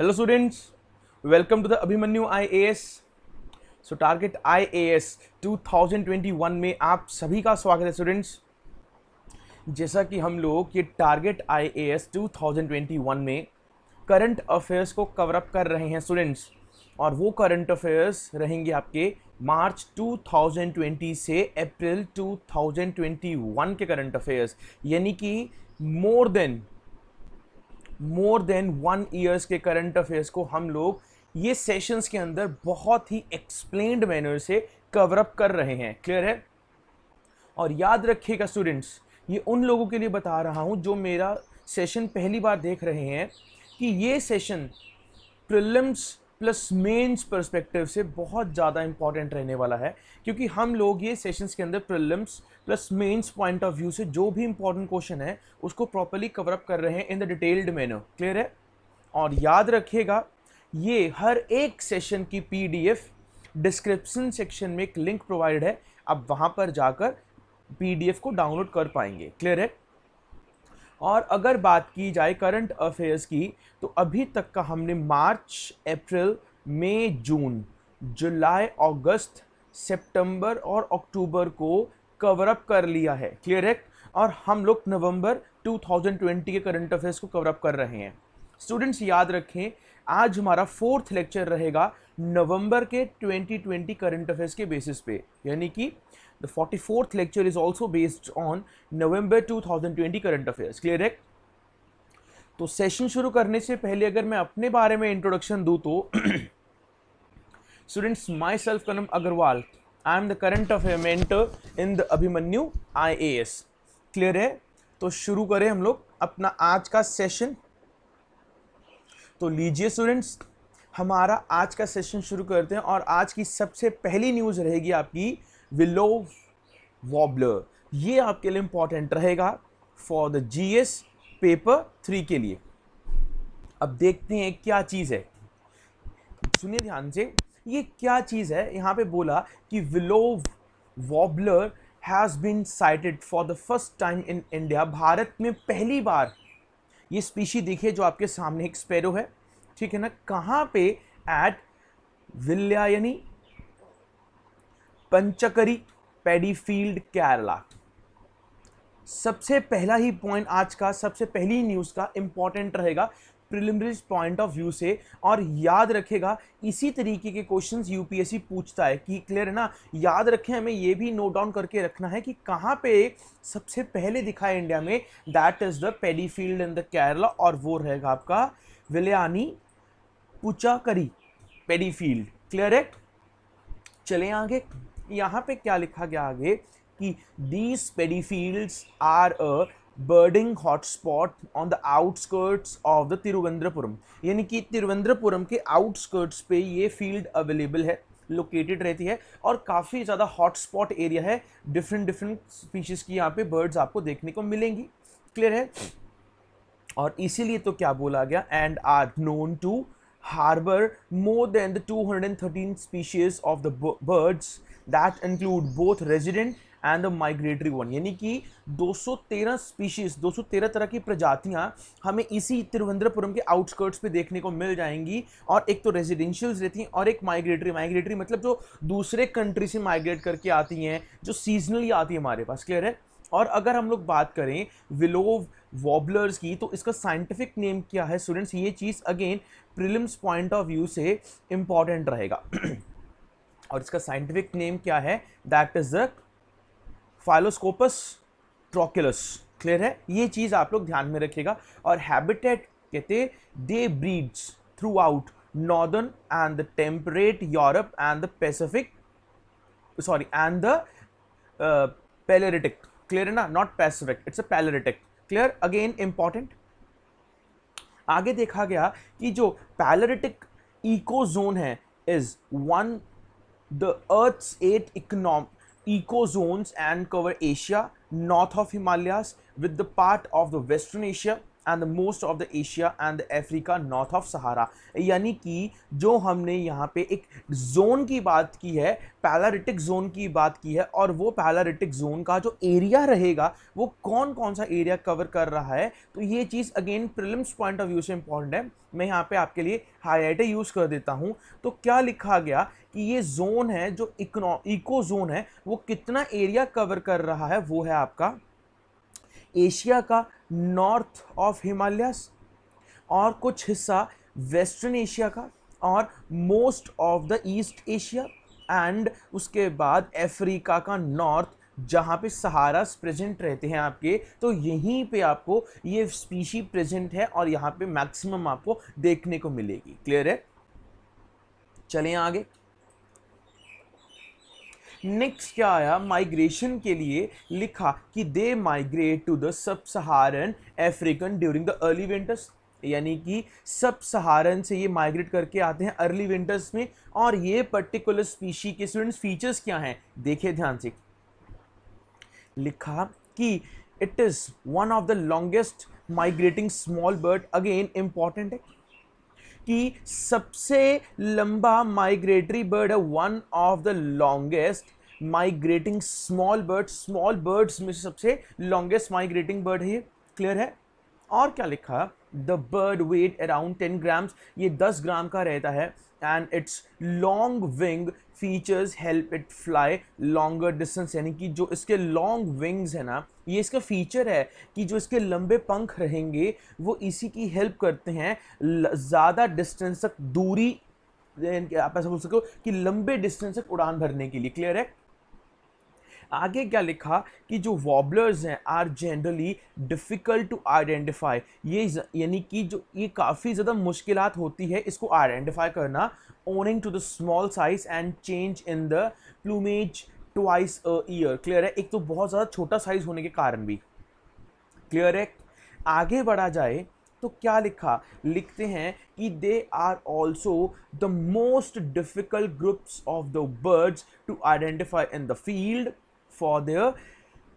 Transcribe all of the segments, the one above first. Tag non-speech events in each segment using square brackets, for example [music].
Hello students welcome to the Abhimanyu IAS so target IAS 2021 में आप सभी का स्वागत है स्टूडेंट्स जैसा कि हम लोग ये टारगेट आईएएस 2021 में करंट अफेयर्स को कवर अप कर रहे हैं स्टूडेंट्स और वो करंट अफेयर्स रहेंगे आपके मार्च 2020 से अप्रैल 2021 के करंट अफेयर्स यानी कि more than more than one years के करंट अफेयर्स को हम लोग ये सेशंस के अंदर बहुत ही एक्सप्लेन्ड मैनर से कवरअप कर रहे हैं क्लियर है और याद रखिएगा स्टूडेंट्स ये उन लोगों के लिए बता रहा हूँ जो मेरा सेशन पहली बार देख रहे हैं कि ये session prelims plus mains perspective से बहुत ज़्यादा इंपॉर्टेंट रहने वाला है क्योंकि हम लोग ये सेशंस के अंदर prelims plus mains point of view से जो भी इंपॉर्टेंट क्वेश्चन है उसको प्रॉपरली कवरअप कर रहे हैं in the detailed manner clear है और याद रखिएगा ये हर एक सेशन की पीडीएफ डिस्क्रिप्शन सेक्शन में एक लिंक प्रोवाइड है आप वहाँ पर जाकर एफ को डाउनलोड कर पाएंगे क्लियर है और अगर बात की जाए करंट अफेयर्स की तो अभी तक का हमने मार्च अप्रैल मई जून जुलाई अगस्त सितंबर और अक्टूबर को कवर अप कर लिया है क्लियर है और हम लोग नवंबर 2020 के करंट अफेयर्स को कवर अप कर रहे हैं स्टूडेंट्स याद रखें आज हमारा फोर्थ लेक्चर रहेगा नवंबर के 2020 करंट अफेयर्स के बेसिस पे यानी कि The 44th lecture is also based on November 2020 current affairs. Clear है तो session शुरू करने से पहले अगर मैं अपने बारे में introduction दूँ तो [clears throat] students myself self Kanam Agarwal I am the current affair mentor in the Abhimanyu I clear है तो शुरू करें हम लोग अपना आज का सेशन तो लीजिए स्टूडेंट्स हमारा आज का सेशन शुरू करते हैं और आज की सबसे पहली न्यूज़ रहेगी आपकी विलो वॉबलर ये आपके लिए इंपॉर्टेंट रहेगा for the GS paper three के लिए अब देखते हैं क्या चीज़ है सुनिए ध्यान से ये क्या चीज़ है यहां पे बोला कि willow warbler has been sighted for the first time in India Bharat में पहली बार ये स्पीशी देखिए जो आपके सामने एक स्पेरो है ठीक है ना कहाँ पे एट विल्यायनी पंचकरी पेडीफील्ड केरला सबसे पहला ही पॉइंट आज का सबसे पहली न्यूज़ का इम्पॉर्टेंट रहेगा प्रिलिमिनरी पॉइंट ऑफ व्यू से और याद रखेगा इसी तरीके के क्वेश्चंस यूपीएससी पूछता है कि क्लियर है ना याद रखें हमें ये भी नोट डाउन करके रखना है कि कहाँ पे सबसे पहले दिखा है इंडिया में that is the paddy field in the Kerala और वो रहेगा आपका विलयानी पुचाकरी पेडीफील्ड क्लियर है चले आगे यहाँ पे क्या लिखा गया आगे कि these paddy fields are a birding hotspot on the outskirts of the Thiruvananthapuram यानी कि तिरुवनंतपुरम के आउटस्कर्ट्स पे ये फील्ड अवेलेबल है लोकेटेड रहती है और काफ़ी ज़्यादा हॉटस्पॉट एरिया है डिफरेंट डिफरेंट स्पीशीज़ की यहाँ पे बर्ड्स आपको देखने को मिलेंगी क्लियर है और इसीलिए तो क्या बोला गया and are known to harbour more than the 213 species of the birds that include both resident and the migratory one यानी कि 213 स्पीशीज 213 तरह की प्रजातियां हमें इसी तिरुवनंतपुरम के आउटस्कर्ट्स पे देखने को मिल जाएंगी और एक तो रेजिडेंशियल्स रहती हैं और एक माइग्रेटरी माइग्रेटरी मतलब जो दूसरे कंट्री से माइग्रेट करके आती हैं जो सीजनली आती है हमारे पास क्लियर है और अगर हम लोग बात करें विलोव वॉबलर्स की तो इसका साइंटिफिक नेम क्या है स्टूडेंट्स ये चीज़ again prelims point of view से इम्पॉर्टेंट रहेगा [clears throat] और इसका साइंटिफिक नेम क्या है that is the Phylloscopus trochilus clear है ये चीज आप लोग ध्यान में रखिएगा और हैबिटेट कहते they breeds through northern and the temperate Europe and the Pacific sorry and the Palearctic clear है ना not Pacific it's a Palearctic clear again important आगे देखा गया कि जो पैलरिटिक इको जोन है is one the Earth's eight economic ecozones and cover Asia, north of Himalayas with the part of the Western Asia and the most of the Asia and the Africa north of Sahara यानी कि जो हमने यहाँ पे एक zone की बात की है पैलारिटिक जोन की बात की है और वो पैलारिटिक जोन का जो एरिया रहेगा वो कौन कौन सा एरिया कवर कर रहा है तो ये चीज़ again prelims point of view से इंपॉर्टेंट है मैं यहाँ पे आपके लिए हाईलाइटर यूज़ कर देता हूँ तो क्या लिखा गया कि ये जोन है जो इकनो इको जोन है वो कितना एरिया कवर कर रहा है वो है आपका एशिया का नॉर्थ ऑफ हिमालयस और कुछ हिस्सा वेस्टर्न एशिया का और most of the east Asia and उसके बाद अफ्रीका का नॉर्थ जहाँ पे सहारास प्रेजेंट रहते हैं आपके तो यहीं पे आपको ये स्पीशी प्रेजेंट है और यहाँ पे मैक्सिमम आपको देखने को मिलेगी क्लियर है चलें आगे नेक्स्ट क्या आया माइग्रेशन के लिए लिखा कि they migrate to the sub Saharan African during the early winters यानी कि सब सहारन से ये माइग्रेट करके आते हैं अर्ली विंटर्स में और ये पर्टिकुलर स्पीशी के स्टूडेंट्स फीचर्स क्या हैं देखे ध्यान से लिखा कि it is one of the longest migrating small bird again important है कि सबसे लंबा माइग्रेटरी बर्ड है one of the longest migrating small bird small birds में सबसे लॉन्गेस्ट माइग्रेटिंग बर्ड है क्लियर है और क्या लिखा the bird weight around ten grams ये दस ग्राम का रहता है and it's long wing features help it fly longer distance यानी कि जो इसके लॉन्ग विंग्स है ना ये इसका फीचर है कि जो इसके लंबे पंख रहेंगे वो इसी की हेल्प करते हैं ज़्यादा डिस्टेंस तक दूरी आप ऐसा बोल सको कि लंबे डिस्टेंस तक उड़ान भरने के लिए क्लियर है आगे क्या लिखा कि जो वॉबलर्स हैं are generally difficult to identify ये यानी कि जो ये काफ़ी ज़्यादा मुश्किल होती है इसको आइडेंटिफाई करना owing to the small size and change in the plumage twice a year clear है एक तो बहुत ज़्यादा छोटा साइज होने के कारण भी क्लियर है आगे बढ़ा जाए तो क्या लिखा लिखते हैं कि they are also the most difficult groups of the birds to identify in the field for their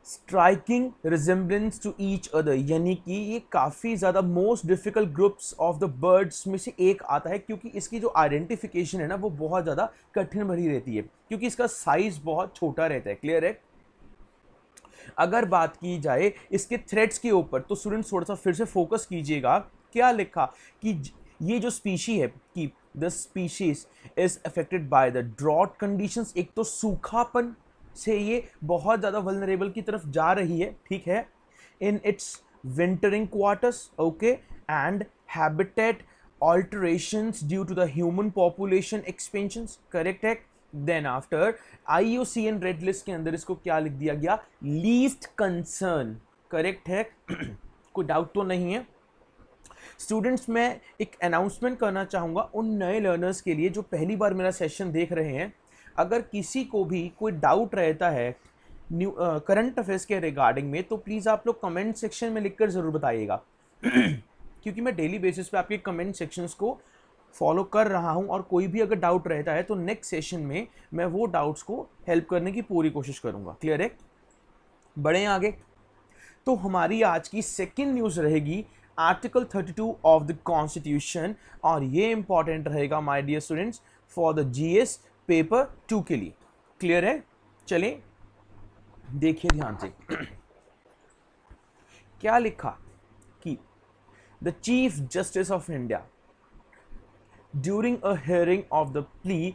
striking resemblance to each other यानी कि ये काफ़ी ज़्यादा most difficult groups of the birds में से एक आता है क्योंकि इसकी जो आइडेंटिफिकेशन है ना वो बहुत ज़्यादा कठिन भरी रहती है क्योंकि इसका साइज़ बहुत छोटा रहता है क्लियर है अगर बात की जाए इसके थ्रेड्स के ऊपर तो स्टूडेंट थोड़ा सा फिर से फोकस कीजिएगा क्या लिखा कि ये जो स्पीशी है कि the species is affected by the drought conditions एक तो सूखापन से ये बहुत ज़्यादा वलनरेबल की तरफ जा रही है ठीक है in its wintering quarters okay and habitat alterations due to the human population expansions correct है then after I U C N red list के अंदर इसको क्या लिख दिया गया लीस्ट कंसर्न करेक्ट है [clears throat] कोई डाउट तो नहीं है स्टूडेंट्स मैं एक अनाउंसमेंट करना चाहूँगा उन नए लर्नर्स के लिए जो पहली बार मेरा सेशन देख रहे हैं अगर किसी को भी कोई डाउट रहता है न्यू करंट अफेयर्स के रिगार्डिंग में तो प्लीज़ आप लोग कमेंट सेक्शन में लिखकर ज़रूर बताइएगा [clears throat] क्योंकि मैं डेली बेसिस पे आपके कमेंट सेक्शंस को फॉलो कर रहा हूँ और कोई भी अगर डाउट रहता है तो नेक्स्ट सेशन में मैं वो डाउट्स को हेल्प करने की पूरी कोशिश करूँगा क्लियर है बढ़े आगे तो हमारी आज की सेकेंड न्यूज़ रहेगी आर्टिकल 32 ऑफ द कॉन्स्टिट्यूशन और ये इंपॉर्टेंट रहेगा my dear students for the GS paper two के लिए क्लियर है चले देखिए ध्यान से क्या लिखा कि the chief justice of India during a hearing of the plea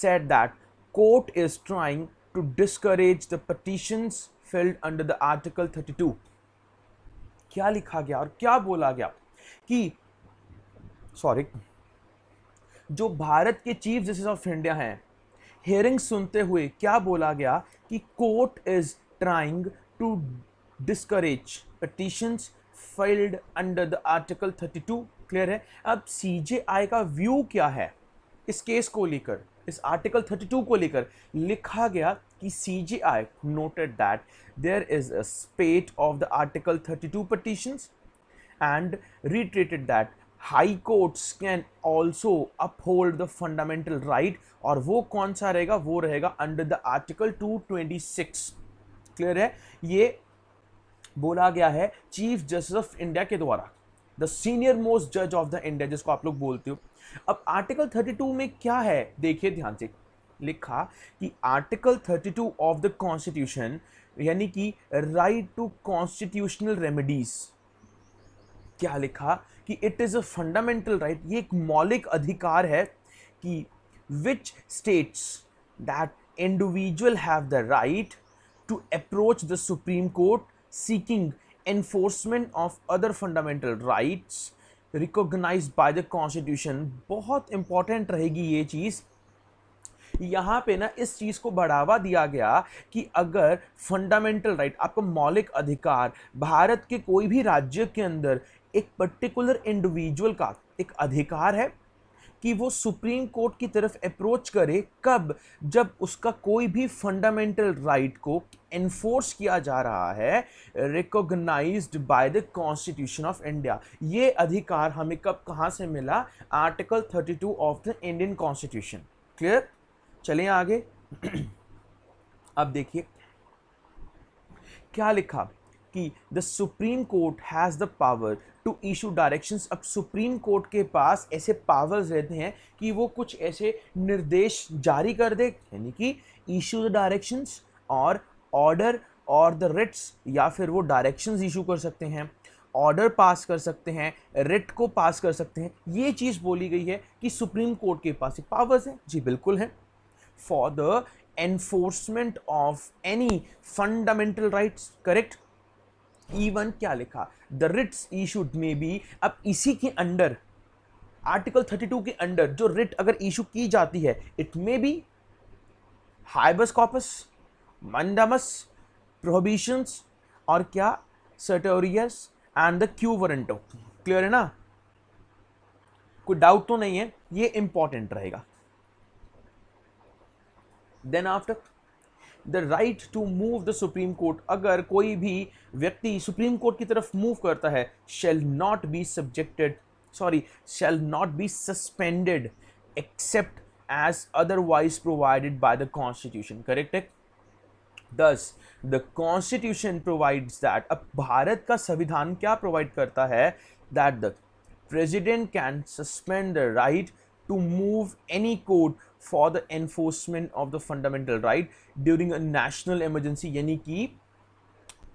said that court is trying to discourage the petition filed under the article thirty two क्या लिखा गया और क्या बोला गया कि सॉरी जो भारत के चीफ जस्टिस ऑफ इंडिया हैं हेयरिंग सुनते हुए क्या बोला गया कि court is trying to discourage petitions filed under the article 32 clear है अब सीजेआई का व्यू क्या है इस केस को लेकर इस आर्टिकल 32 को लेकर लिखा गया कि C I noted that there is a spate of the article 32 petitions and reiterated that high courts can also uphold the fundamental right और वो कौन सा रहेगा वो रहेगा अंडर द आर्टिकल 226 क्लियर है ये बोला गया है चीफ जस्टिस ऑफ इंडिया के द्वारा द सीनियर मोस्ट जज ऑफ द इंडिया जिसको आप लोग बोलते हो अब आर्टिकल 32 में क्या है देखिए ध्यान से लिखा कि आर्टिकल 32 ऑफ द कॉन्स्टिट्यूशन यानी कि राइट टू कॉन्स्टिट्यूशनल रेमेडीज क्या लिखा कि it is a fundamental right ये एक मौलिक अधिकार है कि which states that individual have the right to approach the supreme court seeking enforcement of other fundamental rights recognise by the constitution बहुत इंपॉर्टेंट रहेगी ये चीज़ यहाँ पे ना इस चीज़ को बढ़ावा दिया गया कि अगर फंडामेंटल राइट right, आपका मौलिक अधिकार भारत के कोई भी राज्य के अंदर एक पर्टिकुलर इंडिविजुअल का एक अधिकार है कि वो सुप्रीम कोर्ट की तरफ अप्रोच करे कब जब उसका कोई भी फंडामेंटल राइट right को एनफोर्स किया जा रहा है recognise by the constitution of India ये अधिकार हमें कब कहाँ से मिला article 32 of the Indian constitution clear चले आगे अब देखिए क्या लिखा कि the supreme court has the power to issue directions अब सुप्रीम कोर्ट के पास ऐसे पावर्स रहते हैं कि वो कुछ ऐसे निर्देश जारी कर दे यानी कि इशू द डायरेक्शंस और ऑर्डर और द रिट्स या फिर वो डायरेक्शंस इशू कर सकते हैं ऑर्डर पास कर सकते हैं रिट को पास कर सकते हैं ये चीज़ बोली गई है कि सुप्रीम कोर्ट के पास एक पावर्स हैं जी बिल्कुल हैं for the enforcement of any fundamental rights correct one e क्या लिखा the writs issued may be अब इसी के अंडर आर्टिकल 32 के अंडर जो रिट अगर इशू की जाती है it may be habeas corpus mandamus prohibitions और क्या certiorari and the quo warranto clear है ना कोई डाउट तो नहीं है ये इंपॉर्टेंट रहेगा then after the right to move the supreme court अगर कोई भी व्यक्ति सुप्रीम कोर्ट की तरफ मूव करता है shall not be subjected sorry shall not be suspended except as otherwise provided by the constitution correct है thus the constitution provide that अब भारत का संविधान क्या प्रोवाइड करता है that the president can suspend the right to move any court for the enforcement of the fundamental right during a national emergency यानी कि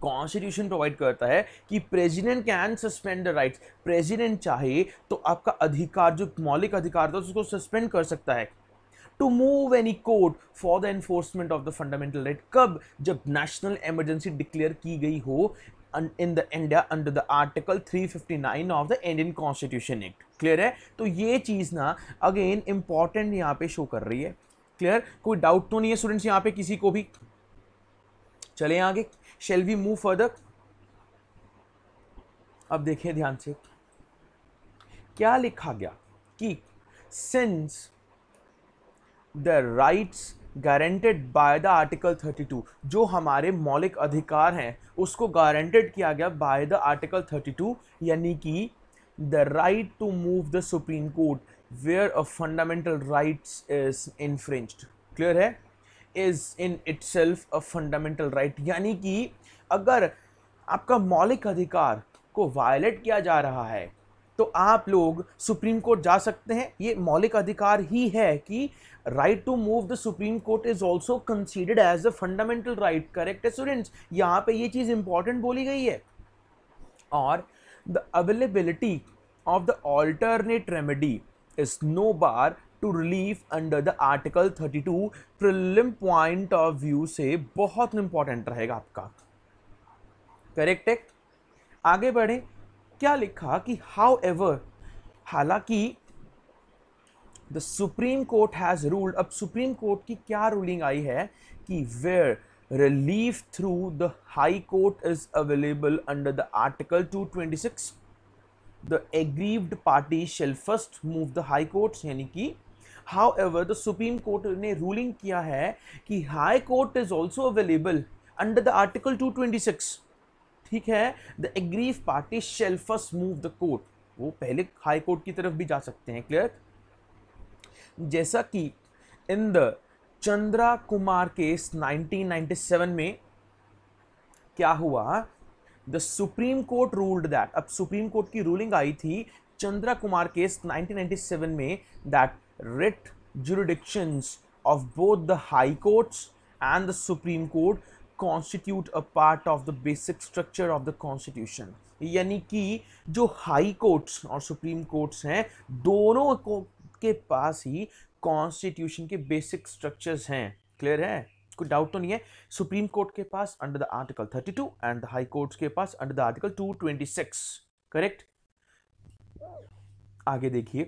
constitution provide करता है कि president can suspend the rights president चाहे तो आपका अधिकार जो मौलिक अधिकार था उसको सस्पेंड कर सकता है to move any court for the enforcement of the fundamental right कब जब नेशनल इमरजेंसी डिक्लेयर की गई हो in the India under the article 359 of the Indian constitution act clear है तो ये चीज़ ना अगेन इंपॉर्टेंट यहाँ पे शो कर रही है क्लियर कोई डाउट तो नहीं है स्टूडेंट्स यहाँ पे किसी को भी चले आगे शेल वी मूव फर्दर अब देखिए ध्यान से क्या लिखा गया कि since the rights guaranteed by the article 32 जो हमारे मौलिक अधिकार हैं उसको गारंटेड किया गया बाय द आर्टिकल 32 यानी कि the right to move the supreme court where a fundamental rights is infringed clear है is in its a fundamental right यानी कि अगर आपका मौलिक अधिकार को वायलेट किया जा रहा है तो आप लोग सुप्रीम कोर्ट जा सकते हैं ये मौलिक अधिकार ही है कि right to move the supreme court is also considered as a fundamental right correct students यहाँ पे ये चीज इंपॉर्टेंट बोली गई है और the availability of the alternate remedy is no bar to relief under the article thirty two prelim point of view से बहुत इंपॉर्टेंट रहेगा आपका करेक्ट है आगे बढ़े क्या लिखा कि हाउ एवर हालांकि the supreme court has ruled अब सुप्रीम कोर्ट की क्या रूलिंग आई है कि where relief through the high court is available under the article 226 the aggrieved party shall first move the high court यानी कि however the supreme court ने ruling किया है कि high court is also available under the article two twenty six ठीक है the aggrieve party shall first move the court वो पहले हाई कोर्ट की तरफ भी जा सकते हैं क्लियर जैसा कि in the Chandra Kumar case 1997 में क्या हुआ the supreme court ruled that अब सुप्रीम कोर्ट की रूलिंग आई थी चंद्रा कुमार केस 1997 में that writ jurisdictions of both the high courts and the supreme court constitute a part of the basic structure of the constitution यानी कि जो high courts और supreme courts हैं दोनों आपके पास ही कॉन्स्टिट्यूशन के बेसिक स्ट्रक्चर्स हैं क्लियर है कोई डाउट तो नहीं है सुप्रीम कोर्ट के पास under the article 32 and the high court के पास अंडर द आर्टिकल 226 करेक्ट आगे देखिए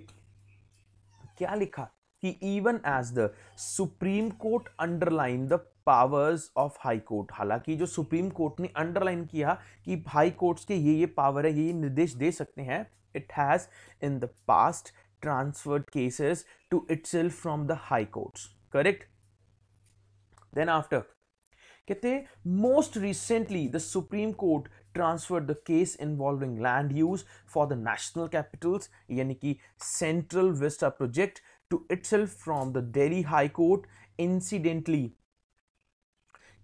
क्या लिखा कि even as the supreme court underline the powers of high court हालांकि जो सुप्रीम कोर्ट ने अंडरलाइन किया कि हाई कोर्ट्स के ये ये पावर है ये निर्देश दे सकते हैं it has in the past transferred cases to itself from the high courts correct then after कहते most recently the supreme court transferred the case involving land use for the national capitals यानी कि central vista project to itself from the delhi high court incidentally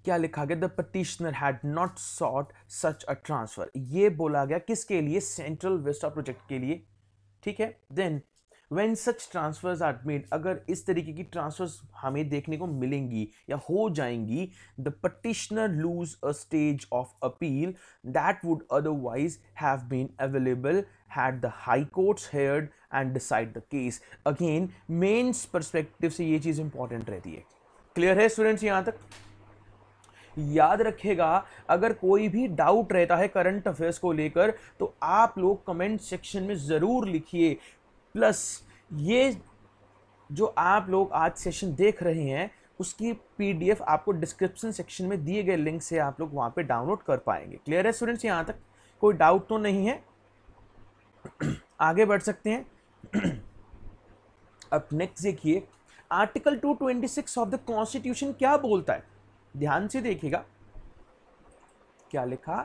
क्या लिखा गया the petitioner had not sought such a transfer ये बोला गया किसके लिए सेंट्रल वेस्टा प्रोजेक्ट के लिए ठीक है then when such transfers are made अगर इस तरीके की ट्रांसफर्स हमें देखने को मिलेंगी या हो जाएंगी the petitioner lose a stage of appeal that would otherwise have been available had the high courts heard and decide the case again mains perspective से ये चीज़ इंपॉर्टेंट रहती है क्लियर है स्टूडेंट्स यहाँ तक याद रखेगा अगर कोई भी डाउट रहता है करंट अफेयर्स को लेकर तो आप लोग कमेंट सेक्शन में ज़रूर लिखिए प्लस ये जो आप लोग आज सेशन देख रहे हैं उसकी पीडीएफ आपको डिस्क्रिप्शन सेक्शन में दिए गए लिंक से आप लोग वहां पे डाउनलोड कर पाएंगे क्लियर है स्टूडेंट्स यहां तक कोई डाउट तो नहीं है [clears throat] आगे बढ़ सकते हैं [clears throat] अब नेक्स्ट देखिए आर्टिकल 226 ऑफ द कॉन्स्टिट्यूशन क्या बोलता है ध्यान से देखिएगा क्या लिखा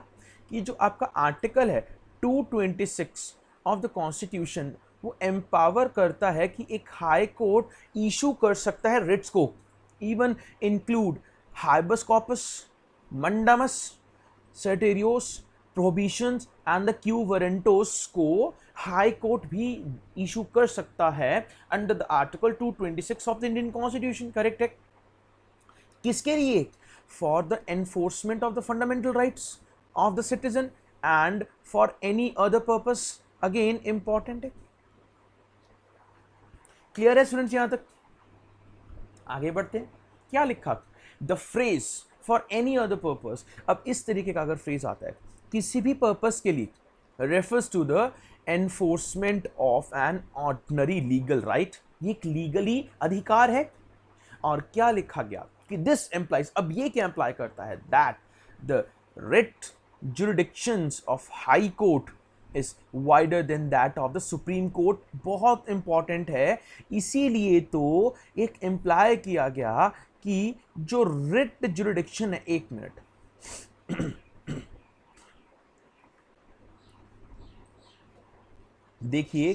कि जो आपका आर्टिकल है 226 ऑफ द कॉन्स्टिट्यूशन वो एम्पावर करता है कि एक हाई कोर्ट इशू कर सकता है रिट्स को even include habeas corpus mandamus certiorari and the quo warranto को हाई कोर्ट भी इशू कर सकता है under the article 226 of the Indian constitution correct है किसके लिए for the enforcement of the fundamental rights of the citizen and for any other purpose again important है clear है स्टूडेंट्स यहां तक आगे बढ़ते हैं क्या लिखा the phrase for any other purpose अब इस तरीके का अगर फ्रेज आता है किसी भी पर्पज के लिए refers to the enforcement of an ordinary legal right ये एक लीगली अधिकार है और क्या लिखा गया कि दिस एम्प्लाइज अब ये क्या एम्प्लाई करता है that the writ jurisdiction of high court is wider than that of the supreme court बहुत इंपॉर्टेंट है इसीलिए तो एक एम्प्लाय किया गया कि जो रिट जुरुडिक्शन है एक मिनट [coughs] देखिए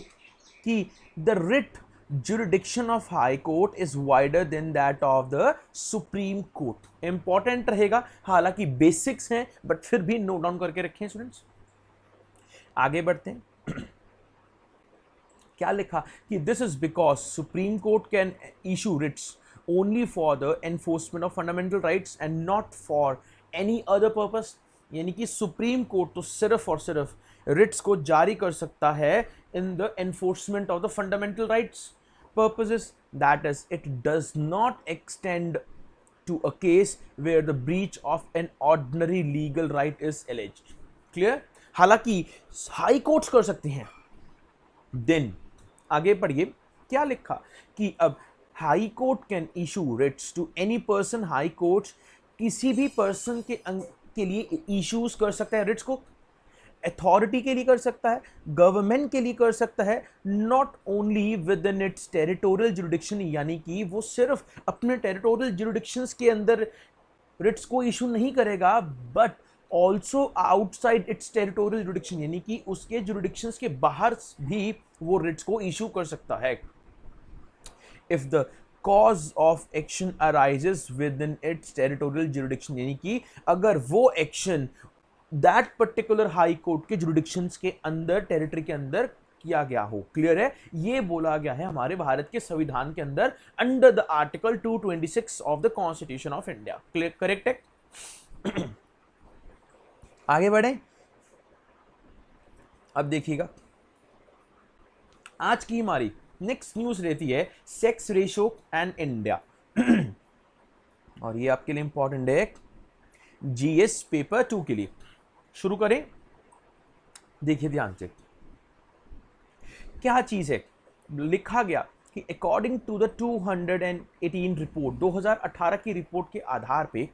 कि the writ jurisdiction of high court is wider than that of the supreme court important रहेगा हालांकि बेसिक्स हैं बट फिर भी नोट डाउन करके रखें स्टूडेंट्स आगे बढ़ते हैं [clears throat] क्या लिखा कि this is because supreme court can issue writs only for the enforcement of fundamental rights and not for any other purpose यानी कि सुप्रीम कोर्ट तो सिर्फ और सिर्फ रिट्स को जारी कर सकता है in the enforcement of the fundamental rights purpose that is it does not extend to a case where the breach of an ordinary legal right is alleged clear हालांकि हाई कोर्ट्स कर सकते हैं then आगे पढ़िए क्या लिखा कि अब high court can issue writs to any person high court किसी भी पर्सन के अंग के लिए इशूज कर सकता है रिट्स को अथॉरिटी के लिए कर सकता है गवर्नमेंट के लिए कर सकता है not only within its territorial jurisdiction यानी कि वो सिर्फ अपने टेरिटोरियल जुडिक्शंस के अंदर रिट्स को इशू नहीं करेगा but also outside its territorial jurisdiction यानी कि उसके जुडिक्शन के बाहर भी वो रिट्स को इशू कर सकता है if the cause of action arise within its territorial jurisdiction यानी कि अगर वो action that particular high court के जुडिक्शन के अंदर टेरिटरी के अंदर किया गया हो क्लियर है ये बोला गया है हमारे भारत के संविधान के अंदर under the article 226 of the constitution of India clear correct है [clears throat] आगे बढ़े अब देखिएगा आज की हमारी नेक्स्ट न्यूज रहती है सेक्स रेशो एंड इंडिया और ये आपके लिए इंपॉर्टेंट है जीएस पेपर टू के लिए शुरू करें देखिए ध्यान से क्या चीज है लिखा गया कि अकॉर्डिंग टू द 218 रिपोर्ट 2018 की रिपोर्ट के आधार पे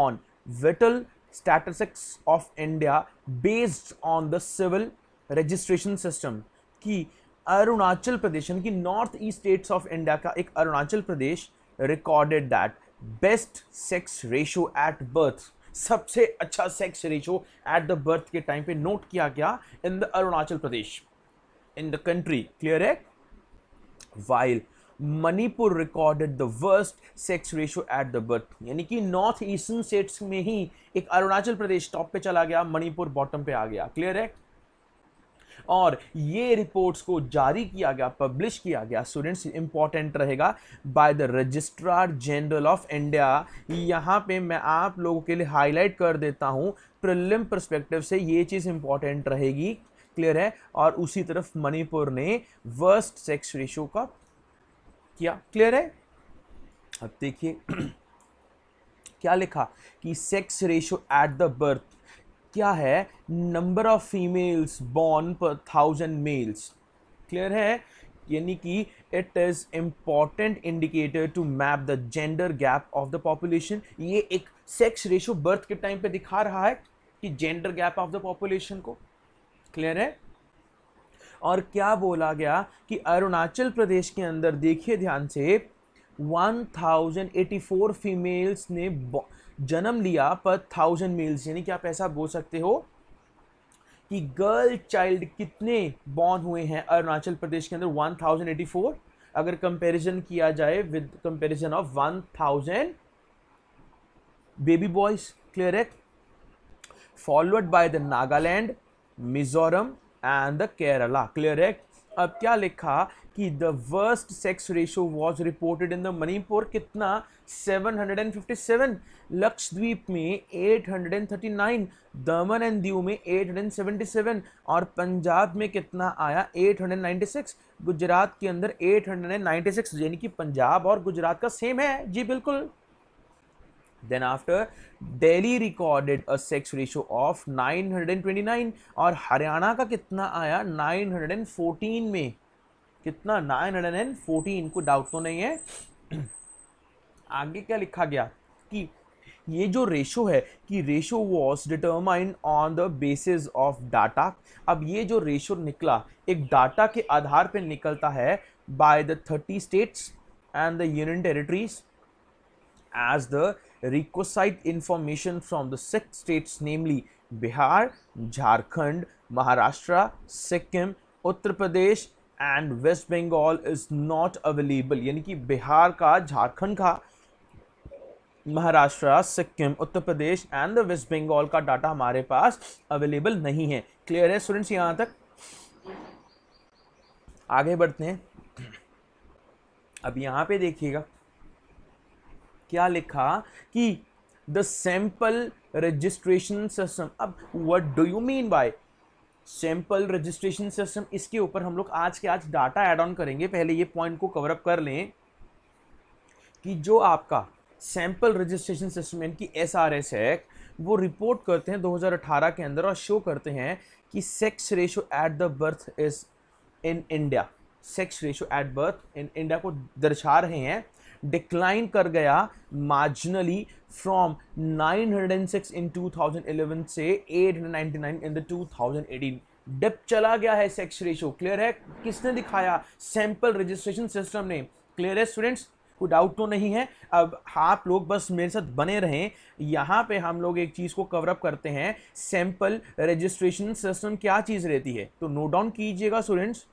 on vital statistics of India based on the civil registration system कि अरुणाचल प्रदेश यानी कि north east states of India का एक Arunachal Pradesh recorded that best sex ratio at birth सबसे अच्छा sex ratio at the birth के टाइम पे नोट किया गया in the Arunachal Pradesh in the country clear है while Manipur recorded the worst sex ratio at the birth यानी कि नॉर्थ ईस्टर्न स्टेट्स में ही एक अरुणाचल प्रदेश टॉप पे चला गया मणिपुर बॉटम पे आ गया क्लियर है और ये रिपोर्ट्स को जारी किया गया पब्लिश किया गया स्टूडेंट्स इंपॉर्टेंट रहेगा by the registrar general of India यहाँ पे मैं आप लोगों के लिए हाईलाइट कर देता हूँ प्रिलिम परस्पेक्टिव से ये चीज़ इंपॉर्टेंट रहेगी क्लियर है और उसी तरफ मणिपुर ने वर्स्ट सेक्स रेशो का किया क्लियर है अब देखिए [clears throat] क्या लिखा कि sex ratio at the birth क्या है number of females born per thousand males clear है यानी कि it is important indicator to map the gender gap of the population ये एक सेक्स रेशियो बर्थ के टाइम पे दिखा रहा है कि gender gap of the population को क्लियर है और क्या बोला गया कि अरुणाचल प्रदेश के अंदर देखिए ध्यान से 1084 फीमेल्स ने जन्म लिया पर थाउजेंड मेल्स यानी कि आप ऐसा बोल सकते हो कि गर्ल चाइल्ड कितने बॉर्न हुए हैं अरुणाचल प्रदेश के अंदर 1084 अगर कंपैरिजन किया जाए with comparison of 1000 baby boys clear है followed by the Nagaland Mizoram and the Kerala clear है अब क्या लिखा कि the worst sex ratio was reported in the Manipur कितना 757 लक्षद्वीप में 839 दमन एंड दीव में 877 और पंजाब में कितना आया 896 गुजरात के अंदर 896 यानी कि पंजाब और गुजरात का सेम है जी बिल्कुल Then after, Delhi recorded a sex ratio of 929 और हरियाणा का कितना आया 914 में कितना 914 को डाउट तो नहीं है [clears throat] आगे क्या लिखा गया कि ये जो रेशो है कि ratio was determine on the basis of data अब ये जो रेशो निकला एक डाटा के आधार पे निकलता है by the thirty states and the union territories as the requisite information from the six states namely Bihar, Jharkhand, Maharashtra, Sikkim, Uttar Pradesh and West Bengal is not available यानी कि बिहार का झारखंड का Maharashtra Sikkim Uttar Pradesh and the west Bengal का data हमारे पास available नहीं है clear है students यहाँ तक आगे बढ़ते हैं अब यहाँ पे देखिएगा क्या लिखा कि द सैंपल रजिस्ट्रेशन सिस्टम अब what do you mean by sample registration system इसके ऊपर हम लोग आज के आज डाटा एड ऑन करेंगे पहले ये पॉइंट को कवरअप कर लें कि जो आपका सैंपल रजिस्ट्रेशन सिस्टम यानी कि एस आर एस है वो रिपोर्ट करते हैं 2018 के अंदर और शो करते हैं कि sex ratio at the birth is in India sex ratio at birth in India को दर्शा रहे हैं डिक्लाइन कर गया मार्जिनली फ्रॉम 906 इन 2011 से 899 इन द 2018 डिप चला गया है सेक्स रेशियो क्लियर है किसने दिखाया सैंपल रजिस्ट्रेशन सिस्टम ने क्लियर है स्टूडेंट्स कोई डाउट तो नहीं है अब आप लोग बस मेरे साथ बने रहें यहाँ पे हम लोग एक चीज़ को कवरअप करते हैं सैंपल रजिस्ट्रेशन सिस्टम क्या चीज़ रहती है तो नोट डाउन कीजिएगा students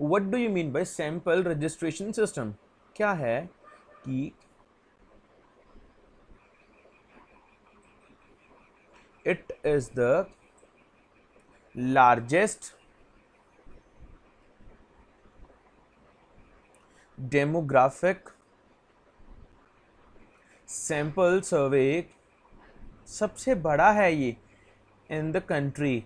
what do you mean by sample registration system क्या है कि it is the largest demographic sample survey सबसे बड़ा है ये इन द कंट्री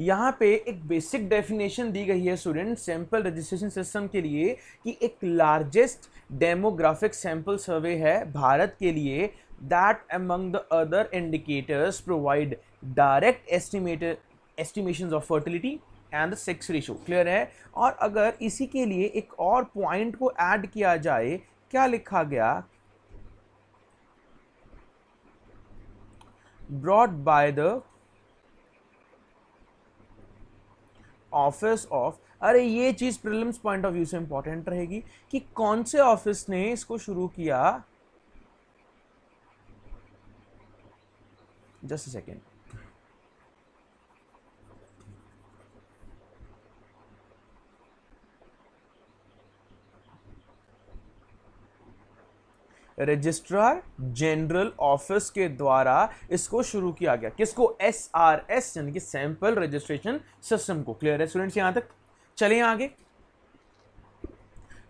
यहाँ पे एक बेसिक डेफिनेशन दी गई है स्टूडेंट सैंपल रजिस्ट्रेशन सिस्टम के लिए कि एक लार्जेस्ट डेमोग्राफिक सैंपल सर्वे है भारत के लिए that among the other indicators provide direct estimate estimation of fertility and sex ratio clear है और अगर इसी के लिए एक और पॉइंट को ऐड किया जाए क्या लिखा गया broad by the office of अरे ये चीज़ प्रिलिम्स पॉइंट ऑफ व्यू से इंपॉर्टेंट रहेगी कि कौन से ऑफिस ने इसको शुरू किया just second registrar general office के द्वारा इसको शुरू किया गया किसको एस आर एस यानी कि सैंपल रजिस्ट्रेशन सिस्टम को क्लियर है स्टूडेंट्स यहां तक चले आगे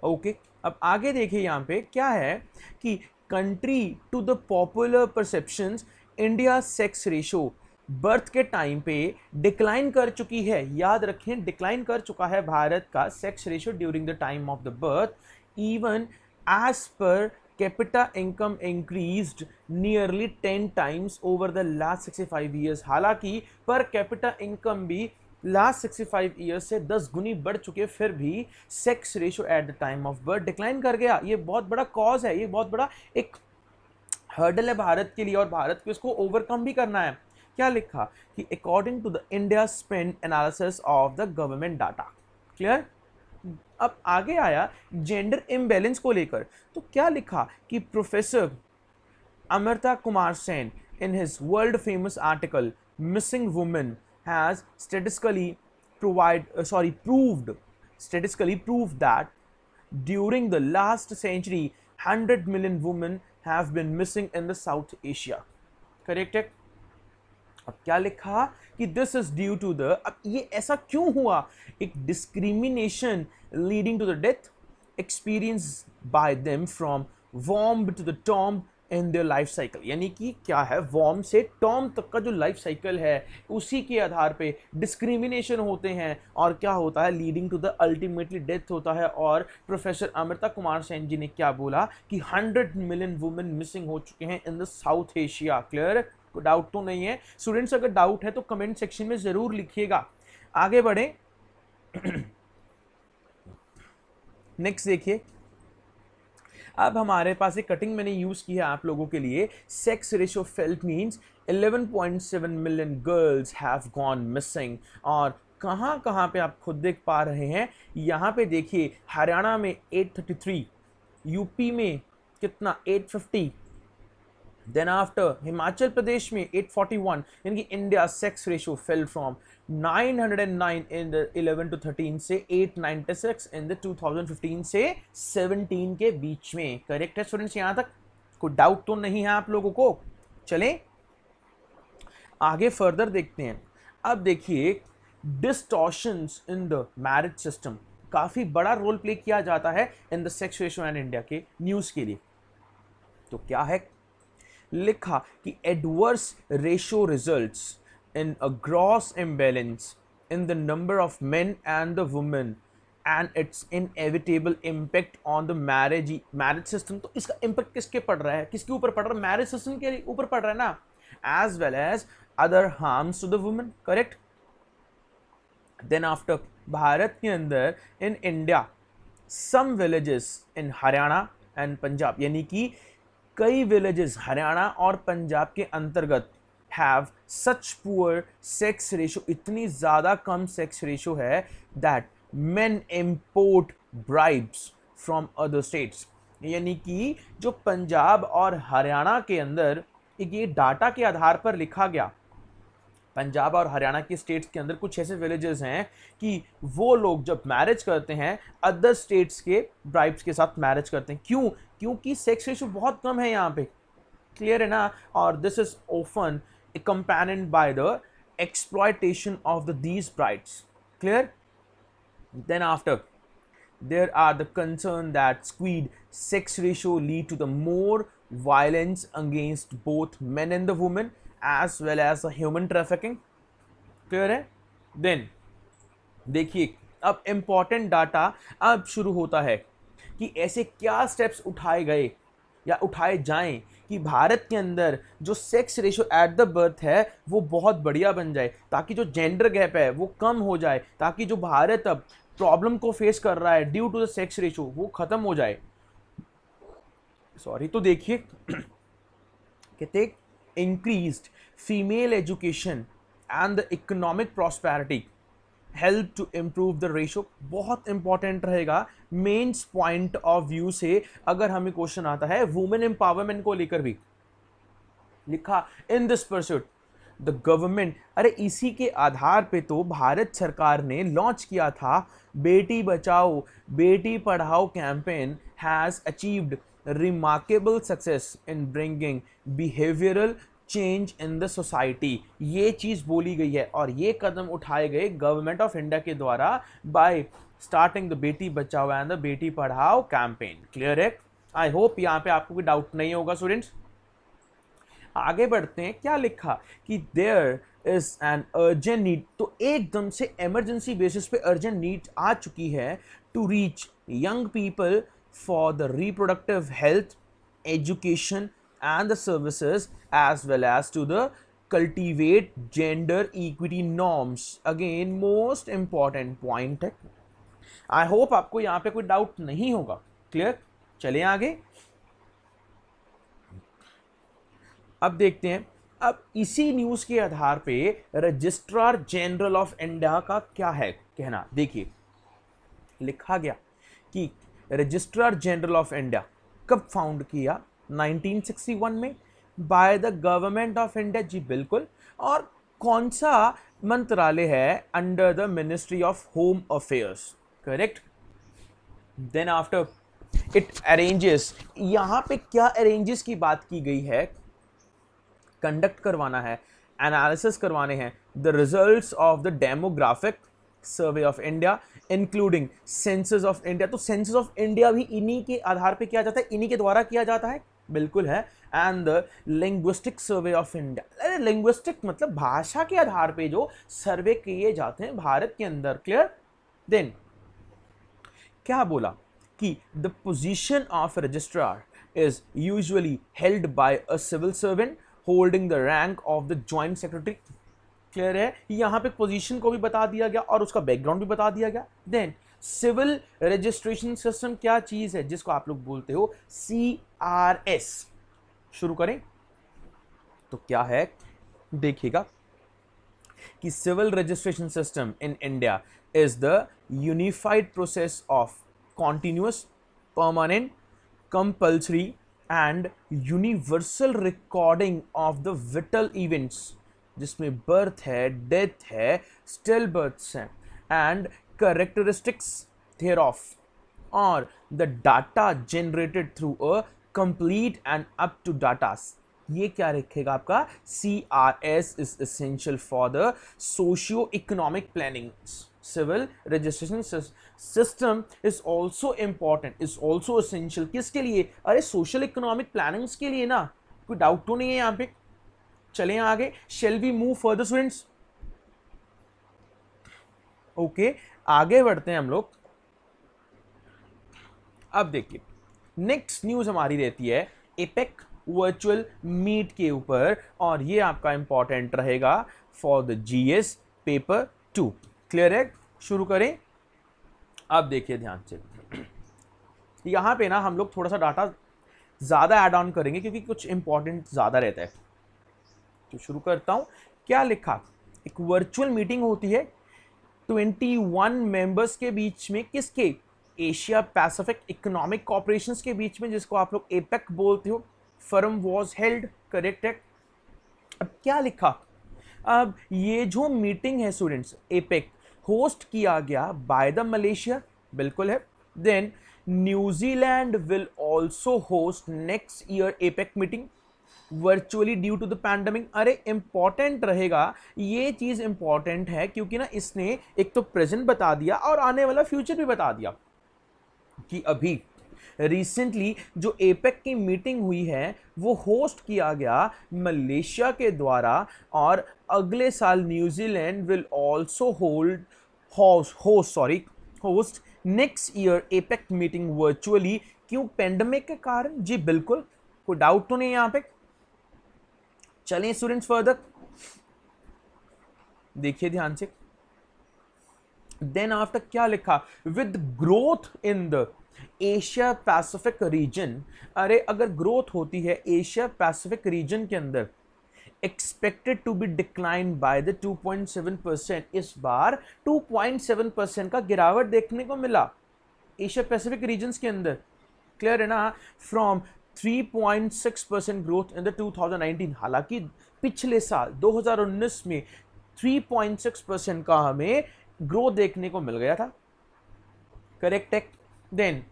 ओके अब आगे देखिए यहां पे क्या है कि country to the popular perception India sex ratio birth के टाइम पे डिक्लाइन कर चुकी है याद रखें डिक्लाइन कर चुका है भारत का sex ratio during the time of the birth even as per capita income increased nearly ten times over the last sixty five years हालांकि पर कैपिटा इनकम भी लास्ट सिक्सटी फाइव ईयर्स से दस गुनी बढ़ चुके फिर भी sex ratio at the time of birth decline कर गया ये बहुत बड़ा कॉज है ये बहुत बड़ा एक हर्डल है भारत के लिए और भारत को इसको ओवरकम भी करना है क्या लिखा कि according to the India spend analysis of the government data clear अब आगे आया जेंडर इम्बेलेंस को लेकर तो क्या लिखा कि professor Amartya Kumar Sen in his world famous article missing women has statistically provide sorry proved statistically prove that during the last century hundred million women have been missing in the South Asia correct है अब क्या लिखा कि this is due to the अब ये ऐसा क्यों हुआ एक discrimination leading to the death experience by them from womb to the tomb in the life cycle यानी कि क्या है वॉम से टॉम तक का जो लाइफ साइकिल है उसी के आधार पे डिस्क्रिमिनेशन होते हैं और क्या होता है leading to the ultimately death होता है और प्रोफेसर अमृता कुमार सेन जी ने क्या बोला कि हंड्रेड मिलियन वुमेन मिसिंग हो चुके हैं in the South Asia clear doubt तो नहीं है स्टूडेंट्स अगर डाउट है तो कमेंट सेक्शन में ज़रूर लिखिएगा आगे बढ़े नेक्स्ट देखिए अब हमारे पास एक कटिंग मैंने यूज़ की है आप लोगों के लिए sex ratio felt means 11.7 million girls have gone missing और कहां कहां पे आप खुद देख पा रहे हैं यहां पे देखिए हरियाणा में 833 यूपी में कितना 850 देन आफ्टर हिमाचल प्रदेश में 841 यानी कि India sex ratio fell from 909 in the 11 to 13 से 896 in the 2015 से 17 के बीच में करेक्ट है स्टूडेंट्स यहाँ तक कोई डाउट तो नहीं है आप लोगों को चले आगे फर्दर देखते हैं अब देखिए distortions in the marriage system काफ़ी बड़ा रोल प्ले किया जाता है in the sex ratio and India के न्यूज़ के लिए तो क्या है लिखा कि adverse ratio results in a gross imbalance in the number of men and the women and its inevitable impact on the marriage marriage system तो इसका इम्पैक्ट किसके पड़ रहा है किसके ऊपर पड़ रहा है मैरिज सिस्टम के ऊपर पड़ रहा है ना as well as other harms to the women correct then after Bharat के अंदर in India some villages in Haryana and Punjab यानी कि कई विलेजेस हरियाणा और पंजाब के अंतर्गत have such poor sex ratio इतनी ज़्यादा कम सेक्स रेशो है that men import brides from other states यानी कि जो पंजाब और हरियाणा के अंदर एक ये डाटा के आधार पर लिखा गया पंजाब और हरियाणा की स्टेट्स के अंदर कुछ ऐसे विलेजेस हैं कि वो लोग जब मैरिज करते हैं अदर स्टेट्स के ब्राइब्स के साथ मैरिज करते हैं क्यों क्योंकि सेक्स रेशो बहुत कम है यहाँ पे क्लियर है ना और this is often accompanied by the exploitation of the these brides clear then after there are the concern that skewed sex ratio lead to the more violence against both men and the women as well as human trafficking clear है then देखिए अब important data अब शुरू होता है कि ऐसे क्या स्टेप्स उठाए गए या उठाए जाएं कि भारत के अंदर जो sex ratio at the birth है वो बहुत बढ़िया बन जाए ताकि जो जेंडर गैप है वो कम हो जाए ताकि जो भारत अब प्रॉब्लम को फेस कर रहा है due to the sex ratio वो ख़त्म हो जाए सॉरी तो देखिए [clears throat] कहते increased female education and the economic prosperity help to improve the ratio बहुत important रहेगा मेन्स point of view से अगर हमें question आता है women empowerment को लेकर भी लिखा in this pursuit the government अरे इसी के आधार पे तो भारत सरकार ने launch किया था बेटी बचाओ बेटी पढ़ाओ campaign has achieved remarkable success in bringing behavioural change in the society ये चीज़ बोली गई है और ये कदम उठाए गए गवर्नमेंट ऑफ इंडिया के द्वारा बाय स्टार्टिंग द बेटी बचाओ एंड द बेटी पढ़ाओ कैंपेन क्लियर है आई होप यहाँ पे आपको कोई डाउट नहीं होगा स्टूडेंट्स आगे बढ़ते हैं क्या लिखा कि there is an urgent need तो एकदम से एमरजेंसी बेसिस पे अर्जेंट नीड आ चुकी है to reach young people for the reproductive health, education and the services as well as to the cultivate gender equity norms. Again, most important point है I hope आपको यहाँ पे कोई doubt नहीं होगा क्लियर चले आगे अब देखते हैं अब इसी न्यूज़ के आधार पे रजिस्ट्रार जनरल ऑफ इंडिया का क्या है कहना देखिए लिखा गया कि रजिस्ट्रार जनरल ऑफ इंडिया कब फाउंड किया 1961 में by the government of India जी बिल्कुल और कौन सा मंत्रालय है under the ministry of home affairs correct then after it arranges यहाँ पे क्या अरेंजेस की बात की गई है कंडक्ट करवाना है एनालिसिस करवाने हैं the results of the demographic survey of India including census of India तो सेंसेस ऑफ इंडिया भी इन्हीं के आधार पे किया जाता है इन्हीं के द्वारा किया जाता है बिल्कुल है and the linguistic survey of India अरे लिंग्विस्टिक मतलब भाषा के आधार पे जो सर्वे किए जाते हैं भारत के अंदर क्लियर देन क्या बोला कि the position of registrar is usually held by a civil servant holding the rank of the joint secretary clear है यहाँ पे पोजीशन को भी बता दिया गया और उसका बैकग्राउंड भी बता दिया गया देन सिविल रजिस्ट्रेशन सिस्टम क्या चीज़ है जिसको आप लोग बोलते हो सी आर एस शुरू करें तो क्या है देखिएगा कि civil registration system in India is the unified process of continuous permanent compulsory and universal recording of the vital events जिसमें बर्थ है डेथ है स्टिल बर्थ्स हैं and characteristics thereof of the data generated through a complete and up to data ये क्या रखेगा आपका C R S is essential for the socio economic planning civil registration system is also important is also essential किसके लिए अरे social economic plannings के लिए ना कोई डाउट तो नहीं है यहाँ पे चले आगे shall we move further students okay आगे बढ़ते हैं हम लोग अब देखिए नेक्स्ट न्यूज हमारी रहती है एपेक वर्चुअल मीट के ऊपर और ये आपका इंपॉर्टेंट रहेगा for the GS paper two clear है शुरू करें अब देखिए ध्यान से यहां पे ना हम लोग थोड़ा सा डाटा ज़्यादा एड ऑन करेंगे क्योंकि कुछ इंपॉर्टेंट ज़्यादा रहता है तो शुरू करता हूँ क्या लिखा एक वर्चुअल मीटिंग होती है 21 मेंबर्स के बीच में किसके एशिया पैसिफिक इकोनॉमिक कॉपरेशन के बीच में जिसको आप लोग एपेक e बोलते हो फर्म वॉज हेल्ड करेक्ट है अब क्या लिखा अब ये जो मीटिंग है स्टूडेंट्स एपेक होस्ट किया गया बाय द मलेशिया बिल्कुल है then New Zealand will also host next year APEC meeting virtually due to the pandemic अरे इम्पॉर्टेंट रहेगा ये चीज़ इम्पॉर्टेंट है क्योंकि ना इसने एक तो प्रेजेंट बता दिया और आने वाला फ्यूचर भी बता दिया कि अभी रिसेंटली जो एपेक की मीटिंग हुई है वो होस्ट किया गया मलेशिया के द्वारा और अगले साल New Zealand will also hold host sorry host next year APEC meeting virtually क्यों पेंडेमिक के कारण जी बिल्कुल कोई डाउट तो नहीं यहाँ पे चलें स्टूडेंट्स फर्दर देखिए ध्यान से देन आफ्टर क्या लिखा with growth in the Asia Pacific region अरे अगर ग्रोथ होती है एशिया पैसिफिक रीजन के अंदर expected to be decline by the 2.7 percent इस बार 2.7 परसेंट का गिरावट देखने को मिला एशिया पैसिफिक रीजन के अंदर क्लियर है ना from 3.6 percent growth in the 2019 हालांकि पिछले साल 2019 में 3.6 परसेंट का हमें ग्रोथ देखने को मिल गया था करेक्ट है then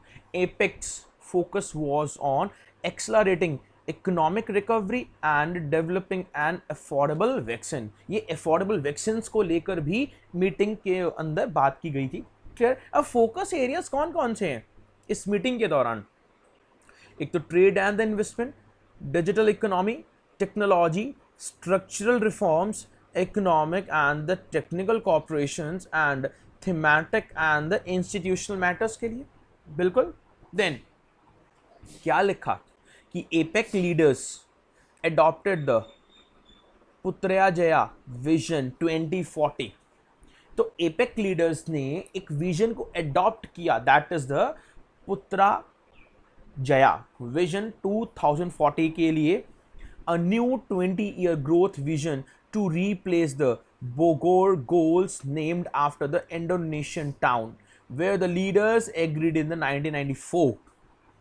APEC's focus was on accelerating economic recovery and developing an affordable vaccine ये अफोर्डेबल वैक्सीन को लेकर भी मीटिंग के अंदर बात की गई थी क्लियर अब फोकस एरियाज कौन कौन से हैं इस मीटिंग के दौरान एक तो trade and the investment digital economy technology structural reforms economic and the technical cooperation and thematic and the institutional matters के लिए बिल्कुल देन क्या लिखा कि APEC leaders adopted the Putrajaya vision 2040 तो एपेक लीडर्स ने एक विजन को एडॉप्ट किया दैट इज द पुत्रा जया विजन 2040 के लिए a new 20 year growth vision to replace the Bogor goals named after the Indonesian town where the leaders agreed in the 1994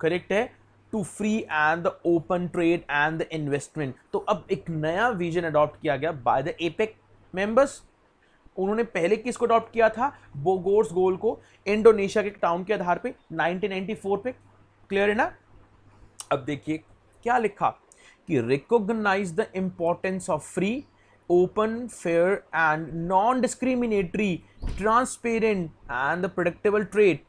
correct है to free and the open trade and the investment तो अब एक नया vision adopt किया गया by the APEC members उन्होंने पहले किसको अडॉप्ट किया था बोगोर्स गोल को इंडोनेशिया के टाउन के आधार पे 1994 पे क्लियर है ना अब देखिए क्या लिखा कि recognise the importance of free open fair and non discriminatory transparent and the predictable trade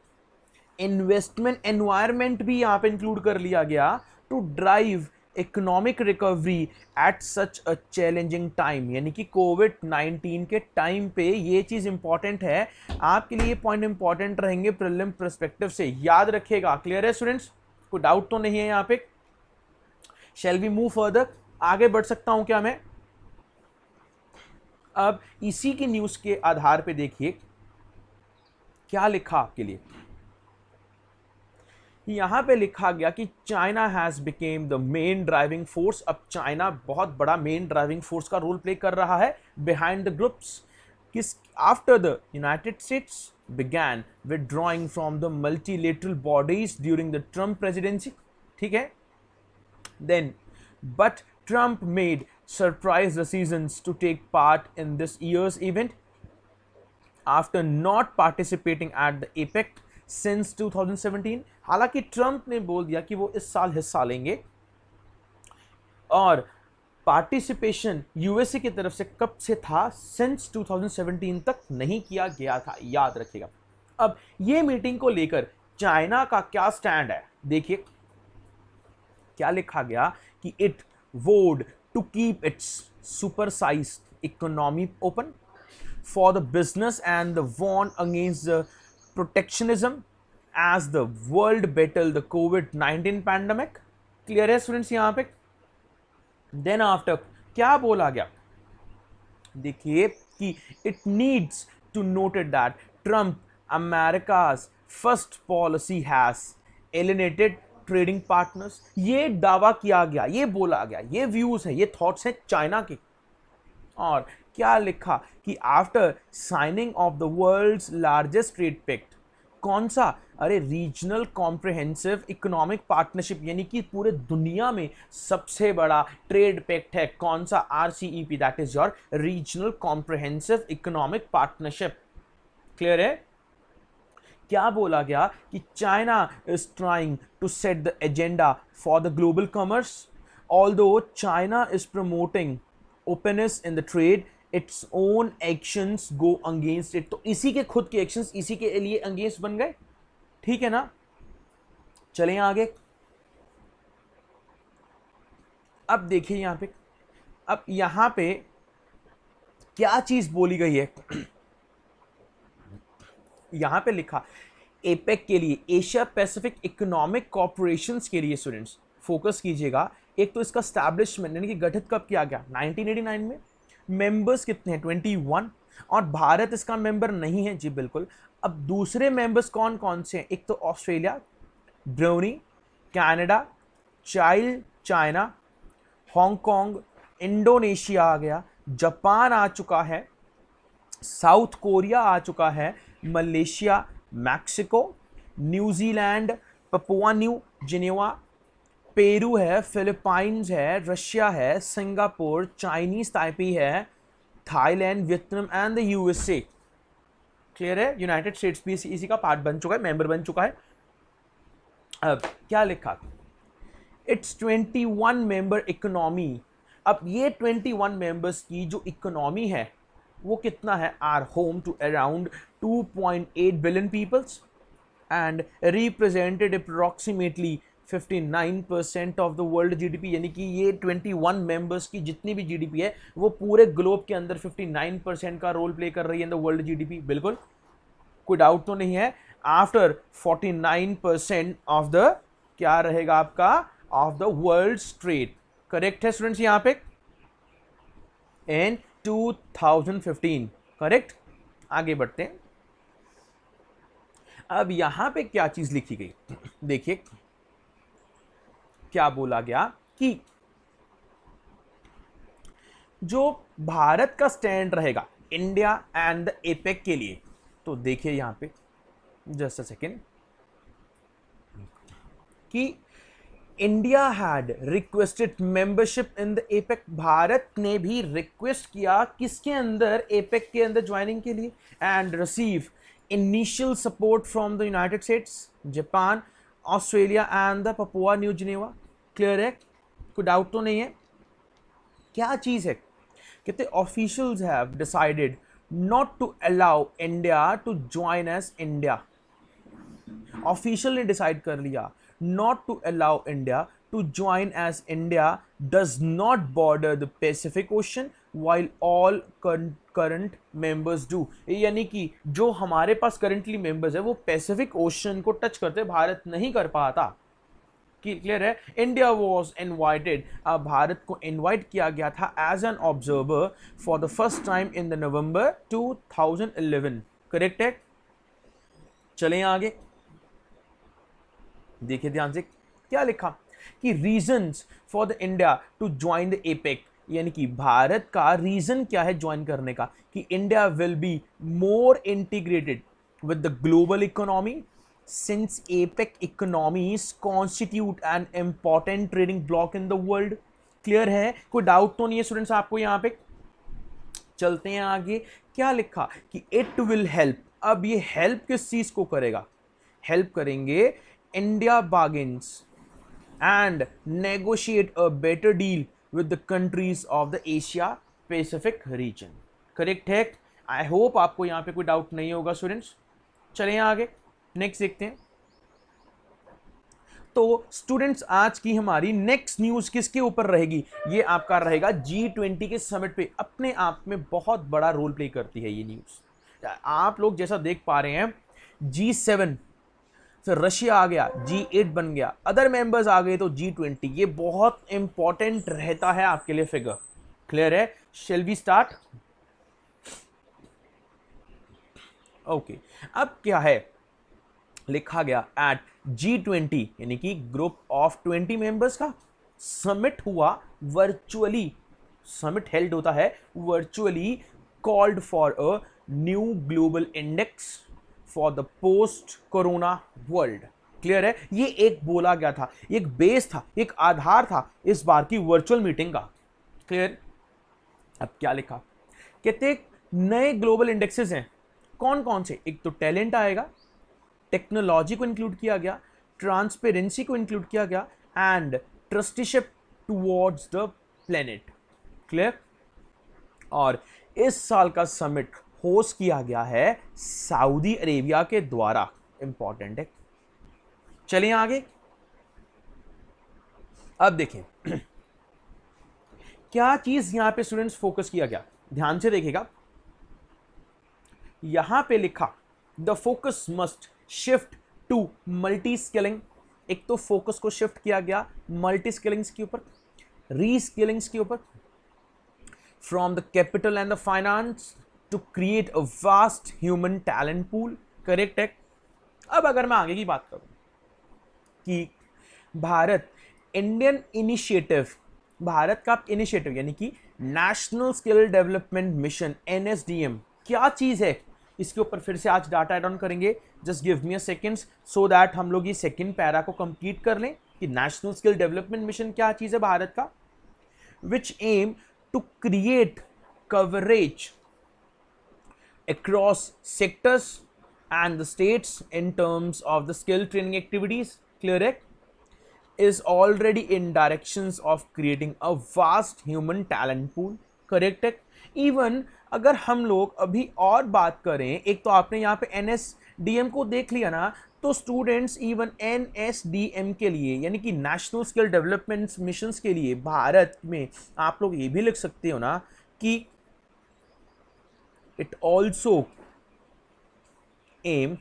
investment environment भी यहां पे इंक्लूड कर लिया गया to drive economic recovery at such a challenging time यानी कि कोविड 19 के टाइम पे ये चीज़ इंपॉर्टेंट है आपके लिए पॉइंट इंपॉर्टेंट रहेंगे प्रिलिम प्रस्पेक्टिव से याद रखिएगा क्लियर है स्टूडेंट्स कोई डाउट तो नहीं है यहाँ पे शेल वी मूव फर्दर आगे बढ़ सकता हूँ क्या मैं अब इसी की न्यूज़ के आधार पे देखिए क्या लिखा आपके लिए यहां पे लिखा गया कि China has become the main driving force अब चाइना बहुत बड़ा मेन ड्राइविंग फोर्स का रोल प्ले कर रहा है बिहाइंड द ग्रुप्स किस after the United States began drawing from the multilateral bodies during the Trump presidency ठीक है then but Trump made surprise decisions to take part in this year's event after not participating at the effect since two thousand seventeen हालांकि Trump ने बोल दिया कि वो इस साल हिस्सा लेंगे और पार्टिसिपेशन यूएसए की तरफ से कब से था सिंस 2017 तक नहीं किया गया था याद रखिएगा अब ये मीटिंग को लेकर चाइना का क्या स्टैंड है देखिए क्या लिखा गया कि it vowed to keep its super size economy open for the business and the warn against the protectionism as the world battle the COVID-19 pandemic. Clear है स्टूडेंट्स यहाँ पे देन आफ्टर क्या बोला गया देखिए कि it needs to noted that Trump America's first policy has alienated trading partners ये दावा किया गया ये बोला गया ये व्यूज है ये थॉट्स हैं चाइना के और क्या लिखा कि after signing of the world's largest trade pact कौन सा अरे रीजनल कॉम्प्रिहेंसिव इकोनॉमिक पार्टनरशिप यानी कि पूरे दुनिया में सबसे बड़ा ट्रेड पैक्ट है कौन सा R C E P that is your regional comprehensive economic partnership clear है क्या बोला गया कि China is trying to set the agenda for the global commerce although China is promoting openness in the trade its own actions go against it तो इसी के खुद के एक्शंस इसी के लिए अंगेंस्ट बन गए ठीक है ना चले आगे अब देखिए यहां पे अब यहां पे क्या चीज़ बोली गई है यहां पे लिखा एपेक के लिए एशिया पैसिफिक इकोनॉमिक कॉपोरेशन के लिए स्टूडेंट्स फोकस कीजिएगा एक तो इसका स्टैब्लिशमेंट यानी कि गठित कब किया गया 1989 में मेंबर्स कितने हैं 21 और भारत इसका मेंबर नहीं है जी बिल्कुल अब दूसरे मेंबर्स कौन कौन से हैं एक तो Australia Brunei Canada Chile China Hong Kong Indonesia आ गया जापान आ चुका है साउथ कोरिया आ चुका है Malaysia Mexico New Zealand Papua New Geneva Peru है फिलिपाइंस है रशिया है सिंगापुर चाइनीज़ ताइपी है Thailand Vietnam and the USA clear है यूनाइटेड स्टेट्स भी इसी इसी का पार्ट बन चुका है मेंबर बन चुका है अब क्या लिखा it's twenty one member economy अब ये ट्वेंटी वन मेंबर्स की जो इकोनॉमी है वो कितना है are home to around two point eight billion peoples and represented approximately 59 percent of the world GDP यानी कि ये 21 मेंबर्स की जितनी भी जीडीपी है वो पूरे ग्लोब के अंदर 59 परसेंट का रोल प्ले कर रही है इन द वर्ल्ड जीडीपी बिल्कुल कोई डाउट तो नहीं है आफ्टर 49 परसेंट ऑफ द क्या रहेगा आपका of the world trade correct है स्टूडेंट्स यहाँ पे एंड 2015 करेक्ट आगे बढ़ते हैं अब यहाँ पे क्या चीज़ लिखी गई देखिए क्या बोला गया कि जो भारत का स्टैंड रहेगा इंडिया एंड द एपेक के लिए तो देखिए यहां पे जस्ट अ सेकेंड कि India had requested membership in the APEC Bharat ने भी रिक्वेस्ट किया किसके अंदर एपेक के अंदर ज्वाइनिंग के लिए and receive initial support from the United States Japan Australia and the Papua New Geneva clear है कोई डाउट तो नहीं है क्या चीज़ है कहते officials have decided not to allow India to join as India official ने डिसाइड कर लिया not to allow India to join as India does not border the Pacific Ocean while all current members do यानी कि जो हमारे पास currently members है वो Pacific ocean को टच करते भारत नहीं कर पाता क्लियर है इंडिया वॉज इन्वाइटेड भारत को इनवाइट किया गया था as an observer for the first time in the November 2011 correct है चले आगे देखिए ध्यान से क्या लिखा कि reasons for the India to join the APEC यानी कि भारत का रीज़न क्या है ज्वाइन करने का कि India will be more integrated with the global economy since APEC economies constitute an important trading block in the world clear है कोई डाउट तो नहीं है स्टूडेंट्स आपको यहाँ पे चलते हैं आगे क्या लिखा कि इट विल हेल्प अब ये हेल्प किस चीज़ को करेगा हेल्प करेंगे India bargains and negotiate a better deal with the countries of the Asia Pacific region. Correct है आई होप आपको यहाँ पे कोई डाउट नहीं होगा स्टूडेंट्स चले आगे नेक्स्ट देखते हैं तो स्टूडेंट्स आज की हमारी नेक्स्ट न्यूज किसके ऊपर रहेगी ये आपका रहेगा जी ट्वेंटी के समिट पे अपने आप में बहुत बड़ा रोल प्ले करती है ये न्यूज आप लोग जैसा देख पा रहे हैं जी सेवन फिर रशिया आ गया जी एट बन गया अदर मेंबर्स आ गए तो जी ट्वेंटी ये बहुत इंपॉर्टेंट रहता है आपके लिए फिगर क्लियर है शेल बी स्टार्ट ओके अब क्या है लिखा गया एट जी ट्वेंटी यानी कि ग्रुप ऑफ ट्वेंटी मेंबर्स का समिट हुआ वर्चुअली समिट हेल्ड होता है virtually called for a new global index for the post corona world clear है ये एक बोला गया था एक बेस था एक आधार था इस बार की वर्चुअल मीटिंग का क्लियर अब क्या लिखा कहते नए ग्लोबल इंडेक्सेस हैं कौन कौन से एक तो टैलेंट आएगा टेक्नोलॉजी को इंक्लूड किया गया ट्रांसपेरेंसी को इंक्लूड किया गया and trusteeship towards the planet clear और इस साल का समिट होस्ट किया गया है सऊदी अरेबिया के द्वारा इंपॉर्टेंट है चलिए आगे अब देखें क्या चीज यहां पे स्टूडेंट्स फोकस किया गया ध्यान से देखिएगा यहां पे लिखा the focus must shift to multi scaling एक तो फोकस को शिफ्ट किया गया मल्टी स्केलिंग्स के ऊपर री स्केलिंग्स के ऊपर from the capital and the finance to create a vast human talent pool correct है अब अगर मैं आगे की बात करूं कि भारत इंडियन इनिशिएटिव भारत का इनिशिएटिव यानी कि नेशनल स्किल डेवलपमेंट मिशन एन क्या चीज़ है इसके ऊपर फिर से आज डाटा एड ऑन करेंगे just give me a seconds so that हम लोग ये सेकेंड पैरा को कंप्लीट कर लें कि नेशनल स्किल डेवलपमेंट मिशन क्या चीज़ है भारत का which aim to create coverage across sectors and the states in terms of the skill training activities, CLEREC is already in directions of creating a vast human talent pool, correct है? Even अगर हम लोग अभी और बात करें एक तो आपने यहाँ पे एन एस डी एम को देख लिया ना तो students even N S D M के लिए यानी कि नेशनल स्किल डेवलपमेंट मिशन के लिए भारत में आप लोग ये भी लिख सकते हो ना कि it also aim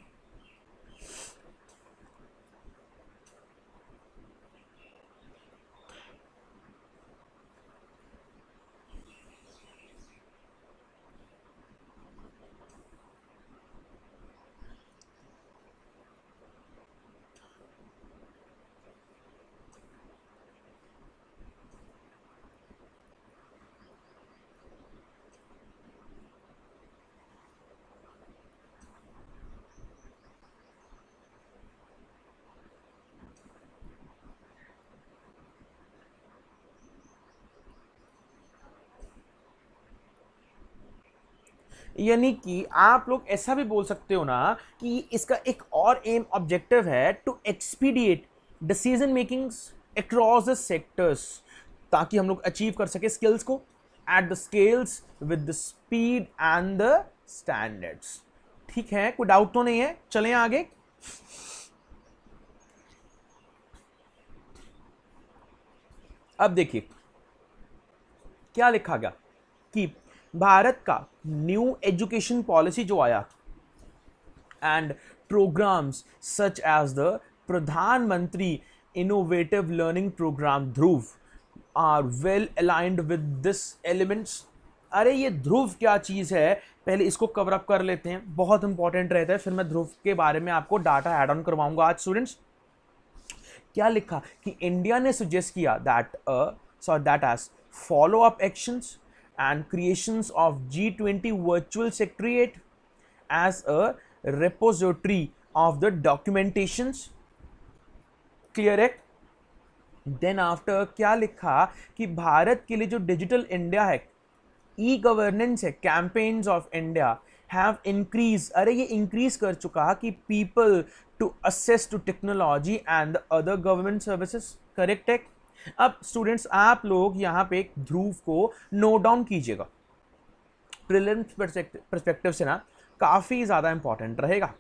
यानी कि आप लोग ऐसा भी बोल सकते हो ना कि इसका एक और एम ऑब्जेक्टिव है to expedite decision makings across the sectors ताकि हम लोग अचीव कर सके स्किल्स को at the scales with the speed and the standards ठीक है कोई डाउट तो नहीं है चले आगे अब देखिए क्या लिखा गया कि भारत का न्यू एजुकेशन पॉलिसी जो आया and programmes such as the Pradhan Mantri innovative learning programme Dhruv are well aligned with this elements अरे ये ध्रुव क्या चीज़ है पहले इसको कवर अप कर लेते हैं बहुत इंपॉर्टेंट रहता है फिर मैं ध्रुव के बारे में आपको डाटा एड ऑन करवाऊंगा आज स्टूडेंट्स क्या लिखा कि इंडिया ने सजेस्ट किया that sorry that as follow up actions and creations of G20 Virtual Secretariat as a repository of the documentations. Clear it? Then after क्या लिखा कि भारत के लिए जो डिजिटल इंडिया है ई गवर्नेंस है campaigns of India have increase अरे ये इंक्रीज कर चुका कि people to access to technology and the other government services correct है अब स्टूडेंट्स आप लोग यहाँ पे ध्रुव को नोट डाउन कीजिएगा प्रिलिम्स परस्पेक्टिव से ना काफ़ी ज़्यादा इंपॉर्टेंट रहेगा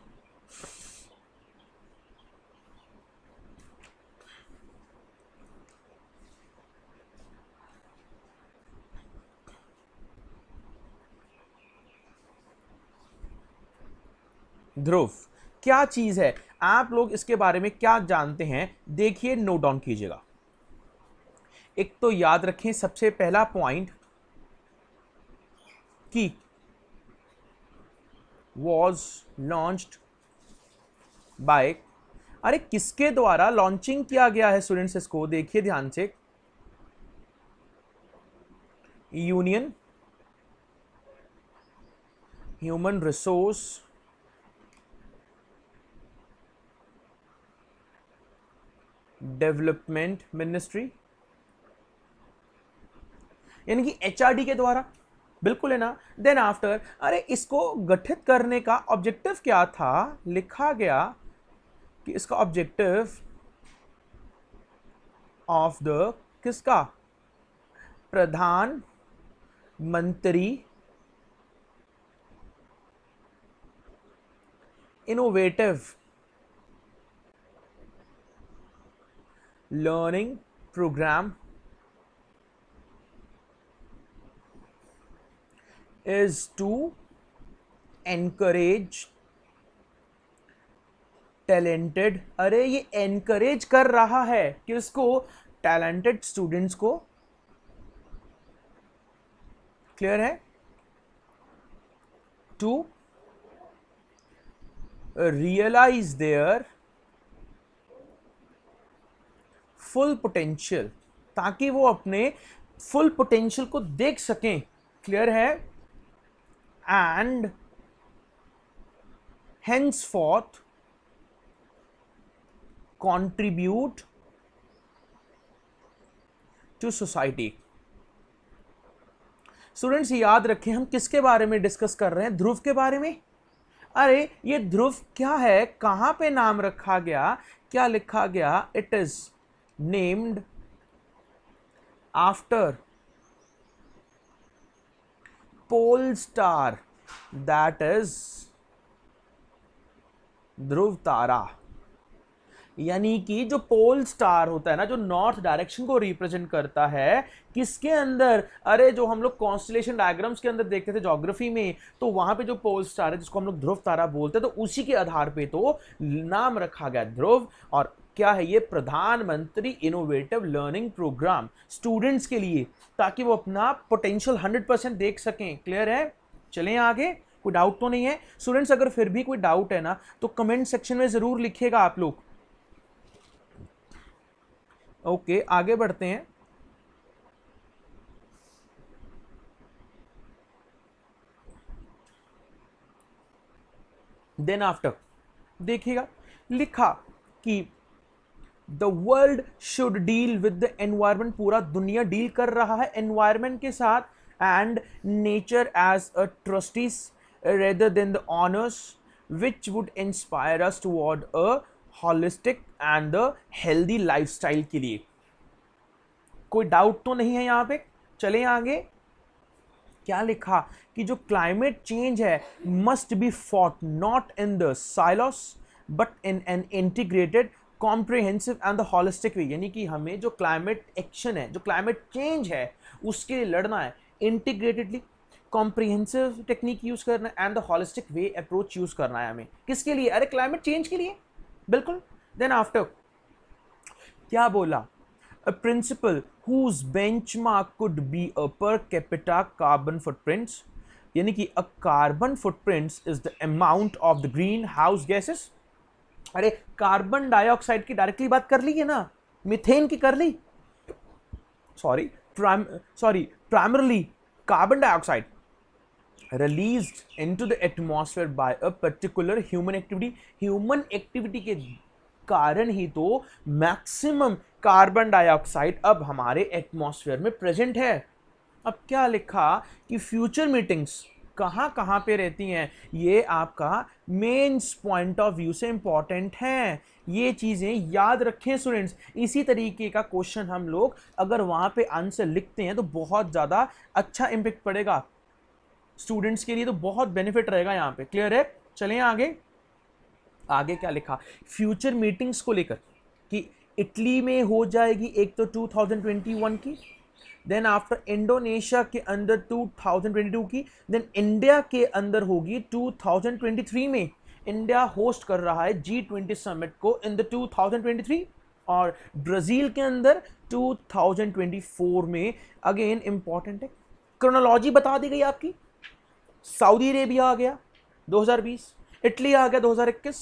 ध्रुव क्या चीज़ है आप लोग इसके बारे में क्या जानते हैं देखिए नोट डाउन कीजिएगा एक तो याद रखें सबसे पहला पॉइंट कि वॉज लॉन्च्ड बाय अरे किसके द्वारा लॉन्चिंग किया गया है स्टूडेंट्स इसको देखिए ध्यान से union human resource development ministry यानी कि एच के द्वारा बिल्कुल है ना देन आफ्टर अरे इसको गठित करने का ऑब्जेक्टिव क्या था लिखा गया कि इसका ऑब्जेक्टिव ऑफ द किसका Pradhan Mantri innovative learning programme is to encourage talented अरे ये एनकरेज कर रहा है कि उसको टैलेंटेड स्टूडेंट्स को क्लियर है to realise their full potential ताकि वो अपने फुल पोटेंशियल को देख सकें क्लियर है and henceforth contribute to society students याद रखें हम किसके बारे में डिस्कस कर रहे हैं ध्रुव के बारे में अरे ये ध्रुव क्या है कहां पे नाम रखा गया क्या लिखा गया it is named after pole star that is Dhruv Tara यानी कि जो पोल स्टार होता है ना जो नॉर्थ डायरेक्शन को रिप्रेजेंट करता है किसके अंदर अरे जो हम लोग कॉन्स्टलेशन डायग्राम्स के अंदर देखते थे जोग्राफी में तो वहां पे जो पोल स्टार है जिसको हम लोग ध्रुव तारा बोलते हैं तो उसी के आधार पे तो नाम रखा गया ध्रुव और क्या है ये प्रधानमंत्री इनोवेटिव लर्निंग प्रोग्राम स्टूडेंट्स के लिए ताकि वो अपना पोटेंशियल हंड्रेड परसेंट देख सकें क्लियर है चलें आगे कोई डाउट तो नहीं है स्टूडेंट्स अगर फिर भी कोई डाउट है ना तो कमेंट सेक्शन में ज़रूर लिखिएगा आप लोग ओके आगे बढ़ते हैं देन आफ्टर देखिएगा लिखा कि the world should deal with the environment पूरा दुनिया डील कर रहा है एनवायरमेंट के साथ and nature as a trustees rather than the owners which would inspire us toward a holistic and a healthy life के लिए कोई डाउट तो नहीं है यहाँ पे चले आगे क्या लिखा कि जो क्लाइमेट चेंज है must be fought not in the silos but in an integrated comprehensive and the holistic way यानी कि हमें जो क्लाइमेट एक्शन है जो क्लाइमेट चेंज है उसके लिए लड़ना है इंटीग्रेटेडली कॉम्प्रिहेंसिव टेक्निक यूज़ करना and the holistic way approach use करना है हमें किसके लिए अरे क्लाइमेट चेंज के लिए बिल्कुल देन आफ्टर क्या बोला principle whose benchmark could be a per capita carbon footprints यानी कि a carbon footprints is the amount of the greenhouse gases अरे कार्बन डाइऑक्साइड की डायरेक्टली बात कर ली है ना मिथेन की कर ली sorry sorry primarily carbon dioxide in into the atmosphere by a particular human activity human activity के कारण ही तो मैक्सिमम कार्बन डाइऑक्साइड अब हमारे एटमॉस्फेयर में प्रेजेंट है अब क्या लिखा कि फ्यूचर मीटिंग्स कहाँ कहाँ पे रहती हैं ये आपका मेन्स पॉइंट ऑफ व्यू से इम्पॉर्टेंट हैं ये चीज़ें याद रखें स्टूडेंट्स इसी तरीके का क्वेश्चन हम लोग अगर वहाँ पे आंसर लिखते हैं तो बहुत ज़्यादा अच्छा इम्पेक्ट पड़ेगा स्टूडेंट्स के लिए तो बहुत बेनिफिट रहेगा यहाँ पे क्लियर है चलें आगे आगे क्या लिखा फ्यूचर मीटिंग्स को लेकर कि इटली में हो जाएगी एक तो 2021 की देन आफ्टर इंडोनेशिया के अंदर 2022 की देन इंडिया के अंदर होगी 2023 में इंडिया होस्ट कर रहा है जी ट्वेंटी समिट को इन द 2023 और ब्राज़ील के अंदर 2024 में अगेन इम्पॉर्टेंट है क्रोनोलॉजी बता दी गई आपकी सऊदी अरेबिया आ गया 2020 इटली आ गया 2021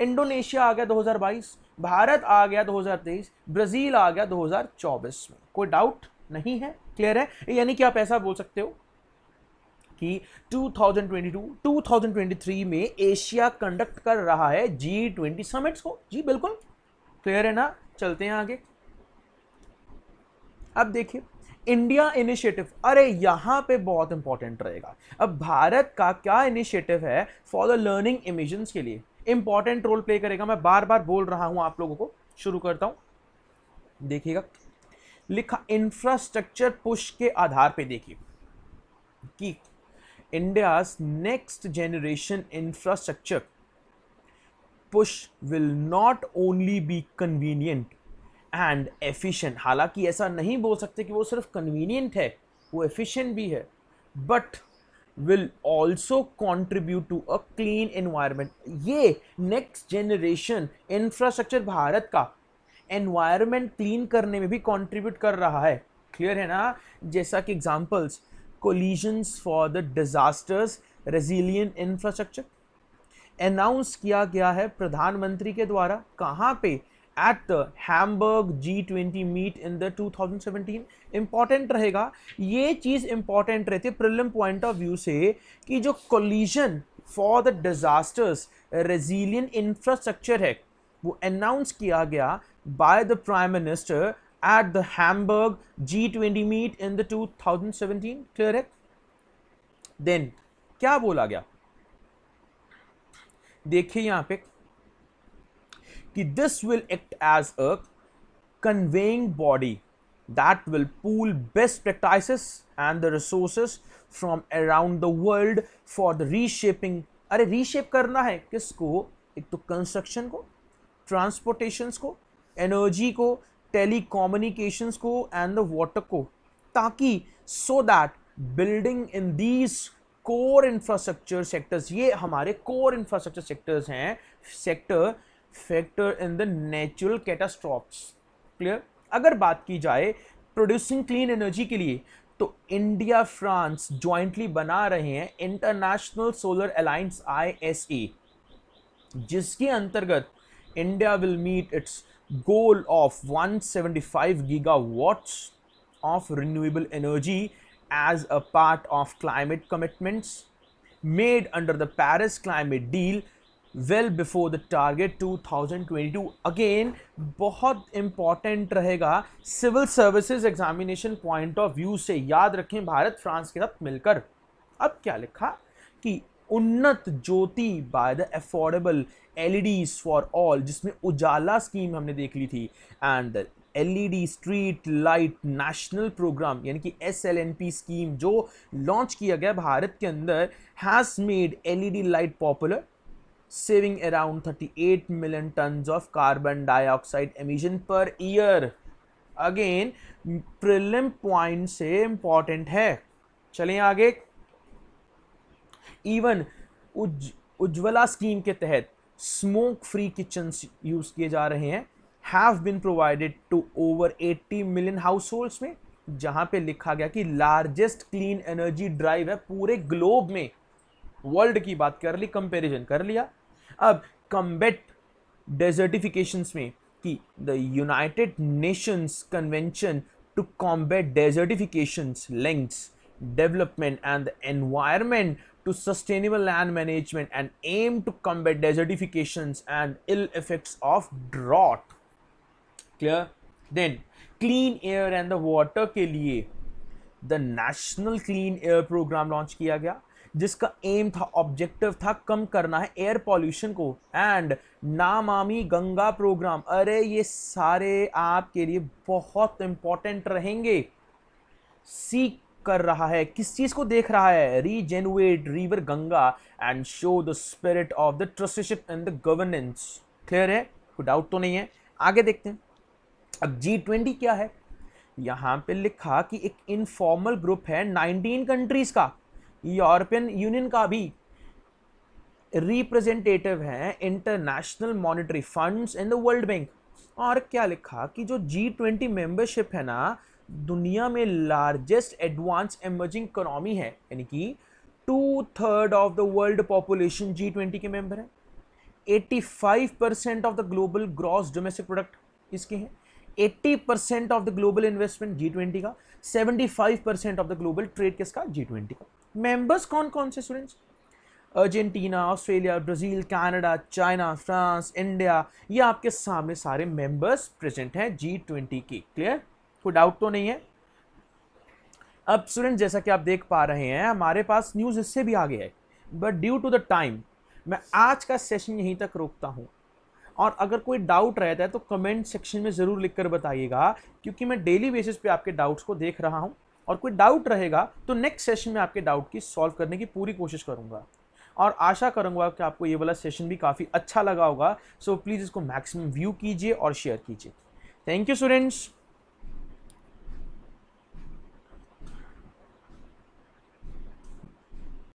इंडोनेशिया आ गया 2022 भारत आ गया 2023 ब्राज़ील आ गया 2024 में कोई डाउट नहीं है क्लियर है यानी कि आप ऐसा बोल सकते हो कि 2022, 2023 में एशिया कंडक्ट कर रहा है जी ट्वेंटी समिट्स को जी बिल्कुल क्लियर है ना चलते हैं आगे अब देखिए इंडिया इनिशिएटिव अरे यहां पे बहुत इंपॉर्टेंट रहेगा अब भारत का क्या इनिशिएटिव है फॉर द लर्निंग इमिजन के लिए इंपॉर्टेंट रोल प्ले करेगा मैं बार बार बोल रहा हूं आप लोगों को शुरू करता हूं देखिएगा लिखा इंफ्रास्ट्रक्चर पुश के आधार पे देखिए कि India next generation infrastructure push will not only be convenient and efficient हालांकि ऐसा नहीं बोल सकते कि वो सिर्फ कन्वीनियंट है वो एफिशिएंट भी है but will also contribute to a clean environment ये नेक्स्ट जेनरेशन इंफ्रास्ट्रक्चर भारत का एनवायरमेंट क्लीन करने में भी कॉन्ट्रीब्यूट कर रहा है क्लियर है ना जैसा कि examples coalitions for the disasters resilient infrastructure announce किया गया है प्रधानमंत्री के द्वारा कहाँ पे at the Hamburg G twenty meet in the 2017 important रहेगा ये चीज़ इम्पॉर्टेंट रहती है प्रिलिम पॉइंट ऑफ व्यू से कि जो coalition for the disasters resilient infrastructure है वो अनाउंस किया गया by the Prime Minister at the Hamburg G20 meet in the 2017 correct then क्या बोला गया देखिए यहां पे कि this will act as a convening body that will pool best practices and the resources from around the world for the reshaping अरे reshape करना है किसको एक तो कंस्ट्रक्शन को ट्रांसपोर्टेशंस को एनर्जी को टेली को एंड द वाटर को ताकि so that building in these core infrastructure sectors ये हमारे कोर इंफ्रास्ट्रक्चर सेक्टर्स हैं sector factor in the natural catastrophes clear अगर बात की जाए प्रोड्यूसिंग क्लीन एनर्जी के लिए तो इंडिया फ्रांस जॉइंटली बना रहे हैं इंटरनेशनल सोलर अलाइंस आई जिसके अंतर्गत India will meet its goal of 175 gigawatts of renewable energy as a part of climate commitments made under the Paris climate deal well before the target 2022 again bahut important rahega civil services examination point of view se yaad rakhein bharat france ke sath milkar ab kya likha ki unnat jyoti by the affordable L for all जिसमें Ujala scheme हमने देख ली थी and LED street light national programme यानी कि S scheme जो launch किया गया भारत के अंदर has made LED light popular saving around 38 million ton of carbon dioxide emission per year again prelim point से इंपॉर्टेंट है चलें आगे इवन उज उज्ज्वला स्कीम के तहत स्मोक फ्री किचन यूज़ किए जा रहे हैं have been provided to over 80 million house में जहां पे लिखा गया कि लार्जेस्ट क्लीन एनर्जी ड्राइव है पूरे ग्लोब में वर्ल्ड की बात कर ली कंपेरिजन कर लिया अब कम्बेट डेजर्टिफिकेशन में कि the United Nations convention to combat desertification lengths development and the environment to sustainable land management and aim to combat desertifications and ill effects of drought clear then clean air and the water ke liye the national clean air program launch kiya gaya जिसका aim था objective था कम करना है air pollution को and Namami Ganga programme अरे ये सारे आपके लिए बहुत इंपॉर्टेंट रहेंगे सीक कर रहा है किस चीज़ को देख रहा है rejuvenate river Ganga and show the spirit of the trusteeship and the governance clear है कोई डाउट तो नहीं है आगे देखते हैं अब जी ट्वेंटी क्या है यहां पे लिखा कि एक इनफॉर्मल ग्रुप है 19 कंट्रीज़ का यूरोपियन यूनियन का भी रिप्रेजेंटेटिव है International Monetary Funds and the World Bank और क्या लिखा कि जो जी ट्वेंटी मेंबरशिप है ना दुनिया में लार्जेस्ट एडवांस एमर्जिंग इकोनॉमी है यानी कि two third of the world population G twenty के मेंबर हैं 85 percent of the global gross domestic product इसके हैं 80 percent of the global investment G twenty का 75 percent of the global trade किसका G twenty का मेंबर्स कौन कौन से students Argentina Australia Brazil Canada China France India ये आपके सामने सारे मेंबर्स प्रेजेंट हैं जी ट्वेंटी के क्लियर कोई डाउट तो नहीं है अब स्टूडेंट जैसा कि आप देख पा रहे हैं हमारे पास न्यूज़ इससे भी आगे है but due to the time मैं आज का सेशन यहीं तक रोकता हूँ और अगर कोई डाउट रहता है तो कमेंट सेक्शन में ज़रूर लिख बताइएगा क्योंकि मैं डेली बेसिस पे आपके डाउट्स को देख रहा हूँ और कोई डाउट रहेगा तो नेक्स्ट सेशन में आपके डाउट की सॉल्व करने की पूरी कोशिश करूँगा और आशा करूँगा कि आपको ये वाला सेशन भी काफ़ी अच्छा लगा होगा सो so, प्लीज़ इसको मैक्सिमम व्यू कीजिए और शेयर कीजिए थैंक यू स्टूडेंट्स